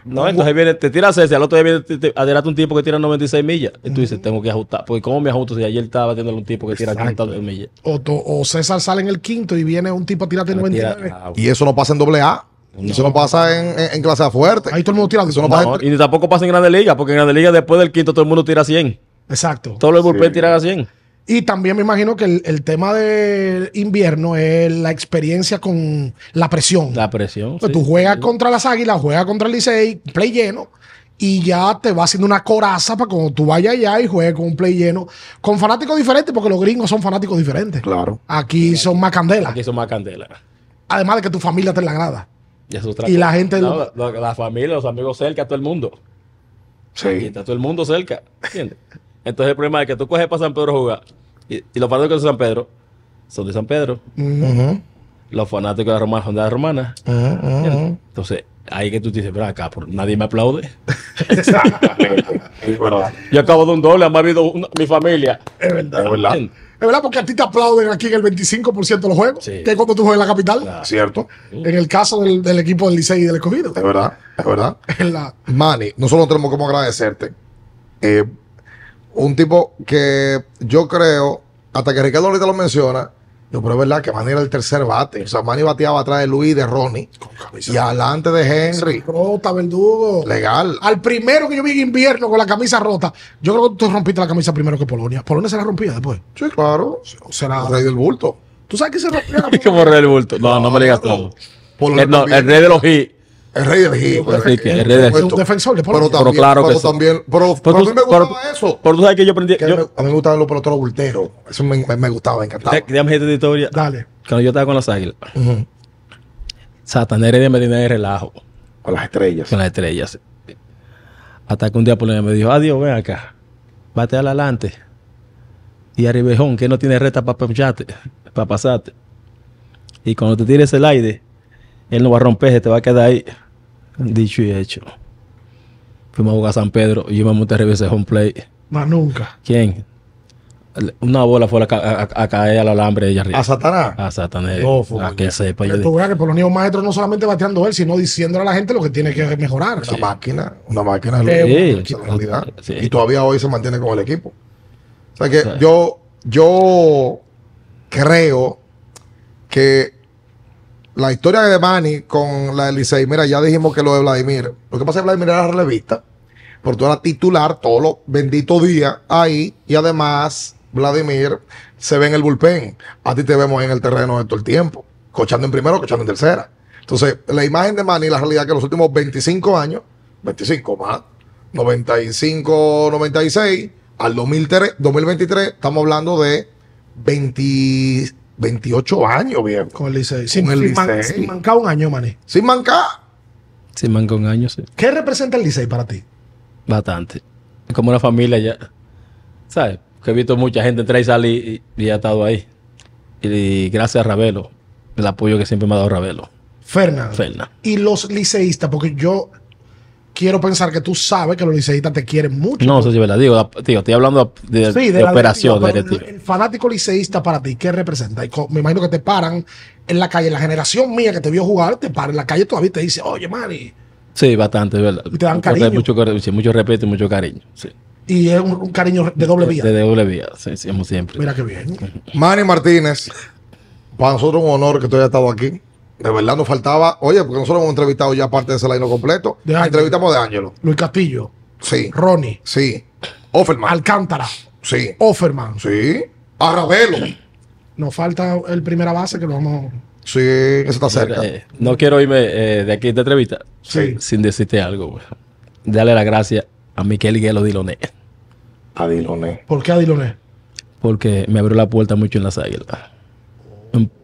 [SPEAKER 2] no, entonces viene, te tira a César, el otro día viene te, a un tipo que tira 96 millas. Y tú dices, tengo que ajustar. Porque ¿cómo me ajusto si ayer estaba a un tipo que tira 92 millas?
[SPEAKER 1] O, o, César sale en el quinto y viene un tipo a tirarte 99. Ah, y eso no pasa en doble A. Eso no pasa en, en, clase fuerte. Ahí todo el mundo tira. Eso
[SPEAKER 2] Y tampoco pasa en Grandes Ligas, porque en Grandes Ligas después del quinto todo el mundo tira 100. Exacto. Todo el bullpen tira a 100.
[SPEAKER 1] Y también me imagino que el, tema de invierno es la experiencia con la presión.
[SPEAKER 2] La presión.
[SPEAKER 1] Pues tú juegas contra las águilas, juegas contra el Licey, play lleno, y ya te va haciendo una coraza para cuando tú vayas allá y juegues con un play lleno, con fanáticos diferentes, porque los gringos son fanáticos diferentes. Claro. Aquí, son más candela.
[SPEAKER 2] Aquí son más candela.
[SPEAKER 1] Además de que tu familia te la agrada
[SPEAKER 2] y la gente... la, familia, los amigos cerca, todo el mundo. Sí. está todo el mundo cerca, Entonces el problema es que tú coges para San Pedro jugar y, los fanáticos de San Pedro son de San Pedro. Los fanáticos de la Romana son de la Romana.
[SPEAKER 1] Entonces
[SPEAKER 2] ahí que tú dices, pero acá, nadie me aplaude. y Yo acabo
[SPEAKER 1] de un doble, ha habido mi familia. Es verdad. Es verdad. Es verdad, porque a ti te aplauden aquí en el 25% de los juegos, que es cuando tú juegas en la capital. Cierto. En el caso del, equipo del Licey y del Escogido. Es verdad, es verdad. En la... no nosotros tenemos como agradecerte. Eh, un tipo que yo creo, hasta que Ricardo ahorita lo menciona, yo, pero es verdad que Manny era el tercer bate. O sea, Manny bateaba atrás de Luis y de Ronnie. Y adelante de Henry. Rota, verdugo. Legal. Al primero que yo vi en invierno con la camisa rota. Yo creo que tú rompiste la camisa primero que Polonia. ¿Polonia se la rompía después? Sí, claro. O será. El rey del bulto. ¿Tú sabes que se rompía
[SPEAKER 2] la Como rey del bulto. No, no, me digas todo. Eh, no, el rey de los hits el rey del hip. El, defensor de pero, también, pero claro también,
[SPEAKER 1] pero, a mí me gustaba eso. Pero tú sabes que yo aprendí. Que a mí me gustaba los peloteros bulteros. Eso me, me, gustaba, me encantaba.
[SPEAKER 2] gente de historia. Dale. Cuando yo estaba con las águilas. Satanás Heredia me tenía de relajo. Con las estrellas. Con las estrellas. Hasta que un día Polonia me dijo, adiós, ven acá. al adelante. Y a Ribejón, que no tiene reta para para pasarte. Y cuando te tires el aire, él no va a se te va a quedar ahí. Dicho y hecho. Fuimos a a San Pedro y yo me monté a home play.
[SPEAKER 1] Más nunca.
[SPEAKER 2] ¿Quién? Una bola fue a, caer al alambre de arriba. ¿A
[SPEAKER 1] Satanás? A Satanás. No, que sepa. Yo tú por que niños Maestro no solamente bateando él, sino diciéndole a la gente lo que tiene que mejorar. Una máquina. Una máquina Y todavía hoy se mantiene con el equipo. O sea que yo, yo creo que la historia de Manny con la Elisei, mira, ya dijimos que lo de Vladimir. Lo que pasa es que Vladimir era relevista, por tú eras titular todos los benditos días ahí, y además Vladimir se ve en el bullpen. A ti te vemos en el terreno de todo el tiempo, cochando en primero, cochando en tercera. Entonces, la imagen de Manny, la realidad es que los últimos 25 años, 25 más, 95, 96, al 2003, 2023, estamos hablando de 20 28 años, viejo. Con el Licey. Sin, mancar un año, mané. Sin mancar.
[SPEAKER 2] Sin mancar un año, sí.
[SPEAKER 1] ¿Qué representa el Licey para ti?
[SPEAKER 2] Bastante. Como una familia ya. ¿Sabes? Que he visto mucha gente entrar y salir y, y ha estado ahí. Y, gracias a Ravelo. El apoyo que siempre me ha dado Ravelo. Fernan. Fernan.
[SPEAKER 1] Y los liceístas, porque yo quiero pensar que tú sabes que los liceístas te quieren mucho.
[SPEAKER 2] No, eso sí es verdad. Digo, estoy hablando de, operación. el,
[SPEAKER 1] fanático liceísta para ti, ¿qué representa? Me imagino que te paran en la calle. La generación mía que te vio jugar, te para en la calle todavía te dice, oye, Mari.
[SPEAKER 2] Sí, bastante, de verdad. Y te dan cariño. Mucho, respeto y mucho cariño, sí.
[SPEAKER 1] Y es un, cariño de doble vía.
[SPEAKER 2] De, doble vía, sí, como siempre. Mira
[SPEAKER 1] qué bien. Manny Martínez, para nosotros un honor que tú hayas estado aquí. De verdad nos faltaba, oye, porque nosotros hemos entrevistado ya parte de ese line completo. Entrevistamos de Ángelo. Luis Castillo. Sí. Ronnie. Sí. Offerman. Alcántara. Sí. Offerman. Sí. Arabelo. Nos falta el primera base que lo vamos.
[SPEAKER 2] Sí, eso está cerca. Eh, no quiero irme eh, de aquí de entrevista sí. sin decirte algo. Dale la gracia a Miquel Guelo Diloné.
[SPEAKER 1] A Diloné. ¿Por qué a Diloné?
[SPEAKER 2] Porque me abrió la puerta mucho en las águilas.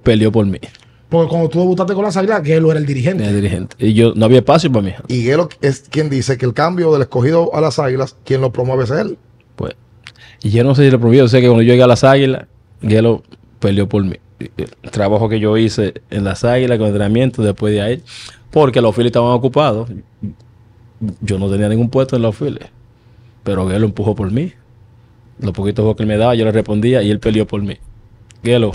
[SPEAKER 2] Peleó por mí.
[SPEAKER 1] Porque cuando tú debutaste con las águilas, Gelo era el dirigente. El
[SPEAKER 2] dirigente. Y yo no había espacio para mí.
[SPEAKER 1] Y Gelo es quien dice que el cambio del escogido a las águilas, quien lo promueve es él.
[SPEAKER 2] Pues, y yo no sé si lo promueve. Yo sé que cuando yo llegué a las águilas, Gelo peleó por mí. El trabajo que yo hice en las águilas con entrenamiento después de ahí, porque los files estaban ocupados. Yo no tenía ningún puesto en los files. Pero Gelo empujó por mí. Los poquitos juegos que él me daba, yo le respondía y él peleó por mí. Gelo,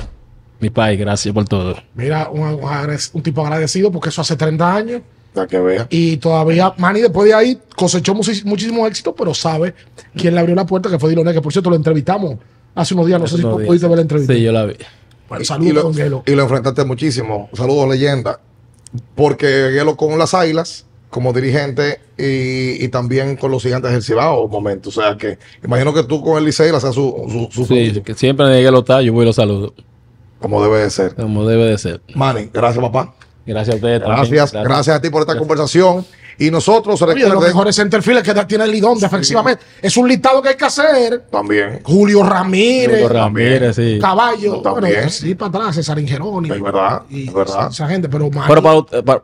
[SPEAKER 2] mi país, gracias por todo.
[SPEAKER 1] Mira, un, tipo agradecido porque eso hace 30 años. Y todavía, Manny después de ahí cosechó muchísimo éxito, pero sabe quién le abrió la puerta, que fue Diloné, que por cierto lo entrevistamos hace unos días. No sé si pudiste ver la entrevista. Sí, yo la vi. Pues, saludos, y lo, enfrentaste muchísimo. Saludos, leyenda. Porque Gelo con las águilas como dirigente y, también con los gigantes del Cibao momento. O sea que imagino que tú con el Licey las haces su, su, su,
[SPEAKER 2] Sí, que siempre en llegue está yo voy y los saludos. Como debe de
[SPEAKER 1] ser. Como debe de ser. Manny, gracias, papá. Gracias a ustedes gracias, también. Gracias, gracias a ti por esta conversación. Y nosotros, Oye, recuerden... los mejores centerfields que tiene el Lidón defensivamente. Es un listado que hay que hacer. También. Julio Ramírez. Julio Ramírez, sí. Caballo. sí, para atrás, César Ingerónimo. Es verdad, y, verdad. Esa gente, pero para,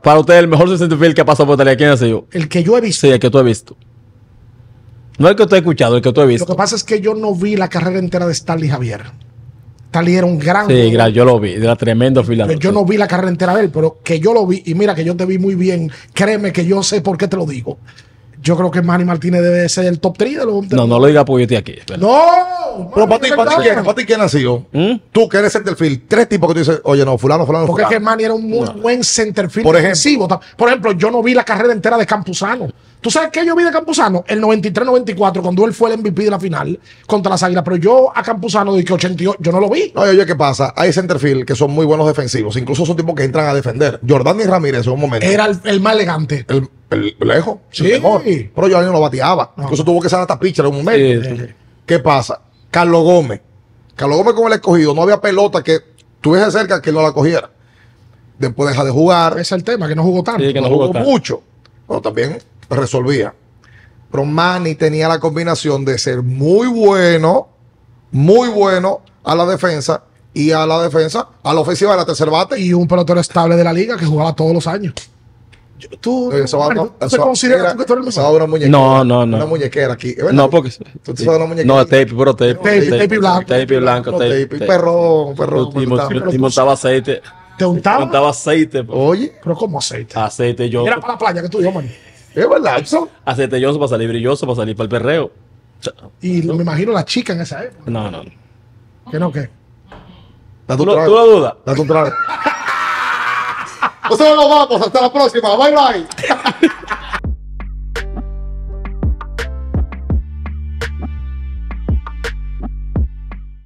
[SPEAKER 2] para, usted, el mejor centerfield que ha pasado por Italia, ¿quién ha sido? El que yo he visto. Sí, el que tú he visto. No el que tú he escuchado, el que tú he visto. Lo
[SPEAKER 1] que pasa es que yo no vi la carrera entera de Stanley Javier. Tali era un gran. Sí,
[SPEAKER 2] yo lo vi, era tremendo Yo
[SPEAKER 1] no vi la carrera entera de él, pero que yo lo vi y mira que yo te vi muy bien. Créeme que yo sé por qué te lo digo. Yo creo que Manny Martínez debe ser el top 3 de los. No, no lo diga porque yo estoy aquí. Espera. ¡No! Pero para ti, ¿quién, ha sido? ¿Mm? Tú que eres centerfield. Tres tipos que tú dices, oye, no, fulano, fulano. Porque fulano. es que Manny era un muy buen centerfield. Por ejemplo, Por ejemplo, yo no vi la carrera entera de Campuzano. ¿Tú sabes qué yo vi de Campuzano? El 93-94, cuando él fue el MVP de la final contra la Águilas. Pero yo a Campuzano de que 88, yo no lo vi. Oye, oye, ¿qué pasa? Hay centerfield que son muy buenos defensivos. Incluso son tipos que entran a defender. Jordán y Ramírez en un momento. Era el, más elegante. El, lejos. Sí. Pero él no bateaba. Incluso tuvo que ser hasta pitcher en un momento. ¿Qué pasa? Carlos Gómez. Carlos Gómez con el escogido. No había pelota que tuviese cerca que no la cogiera. Después deja de jugar. Ese es el tema, que no jugó tanto. no, jugó, mucho. Pero también resolvía. Pero Manny tenía la combinación de ser muy bueno, muy bueno a la defensa y a la defensa, a la ofensiva de la tercera bate. Y un pelotero estable de la liga que jugaba todos los años. tú, eso va, no, ¿tú que tú eres una muñequera? No, no, no. Una muñequera aquí. No, porque. Tú te sabes una muñequera. No,
[SPEAKER 2] tape, puro tape. Tape, tape, blanco. Tape blanco, tape. tape, Perro, perro. Y montaba aceite. ¿Te untaba? ¿Montaba aceite. Pues. Oye, pero ¿cómo aceite? Aceite, yo. Era
[SPEAKER 1] para la playa que tú yo,
[SPEAKER 2] es balazo. Acetelloso para salir brilloso, para salir para el perreo.
[SPEAKER 1] Y me imagino la chica en esa época. No, no. ¿Qué no qué?
[SPEAKER 2] ¿Tú, lo, la dudas?
[SPEAKER 1] la Nosotros nos vamos. Hasta la próxima. Bye, bye.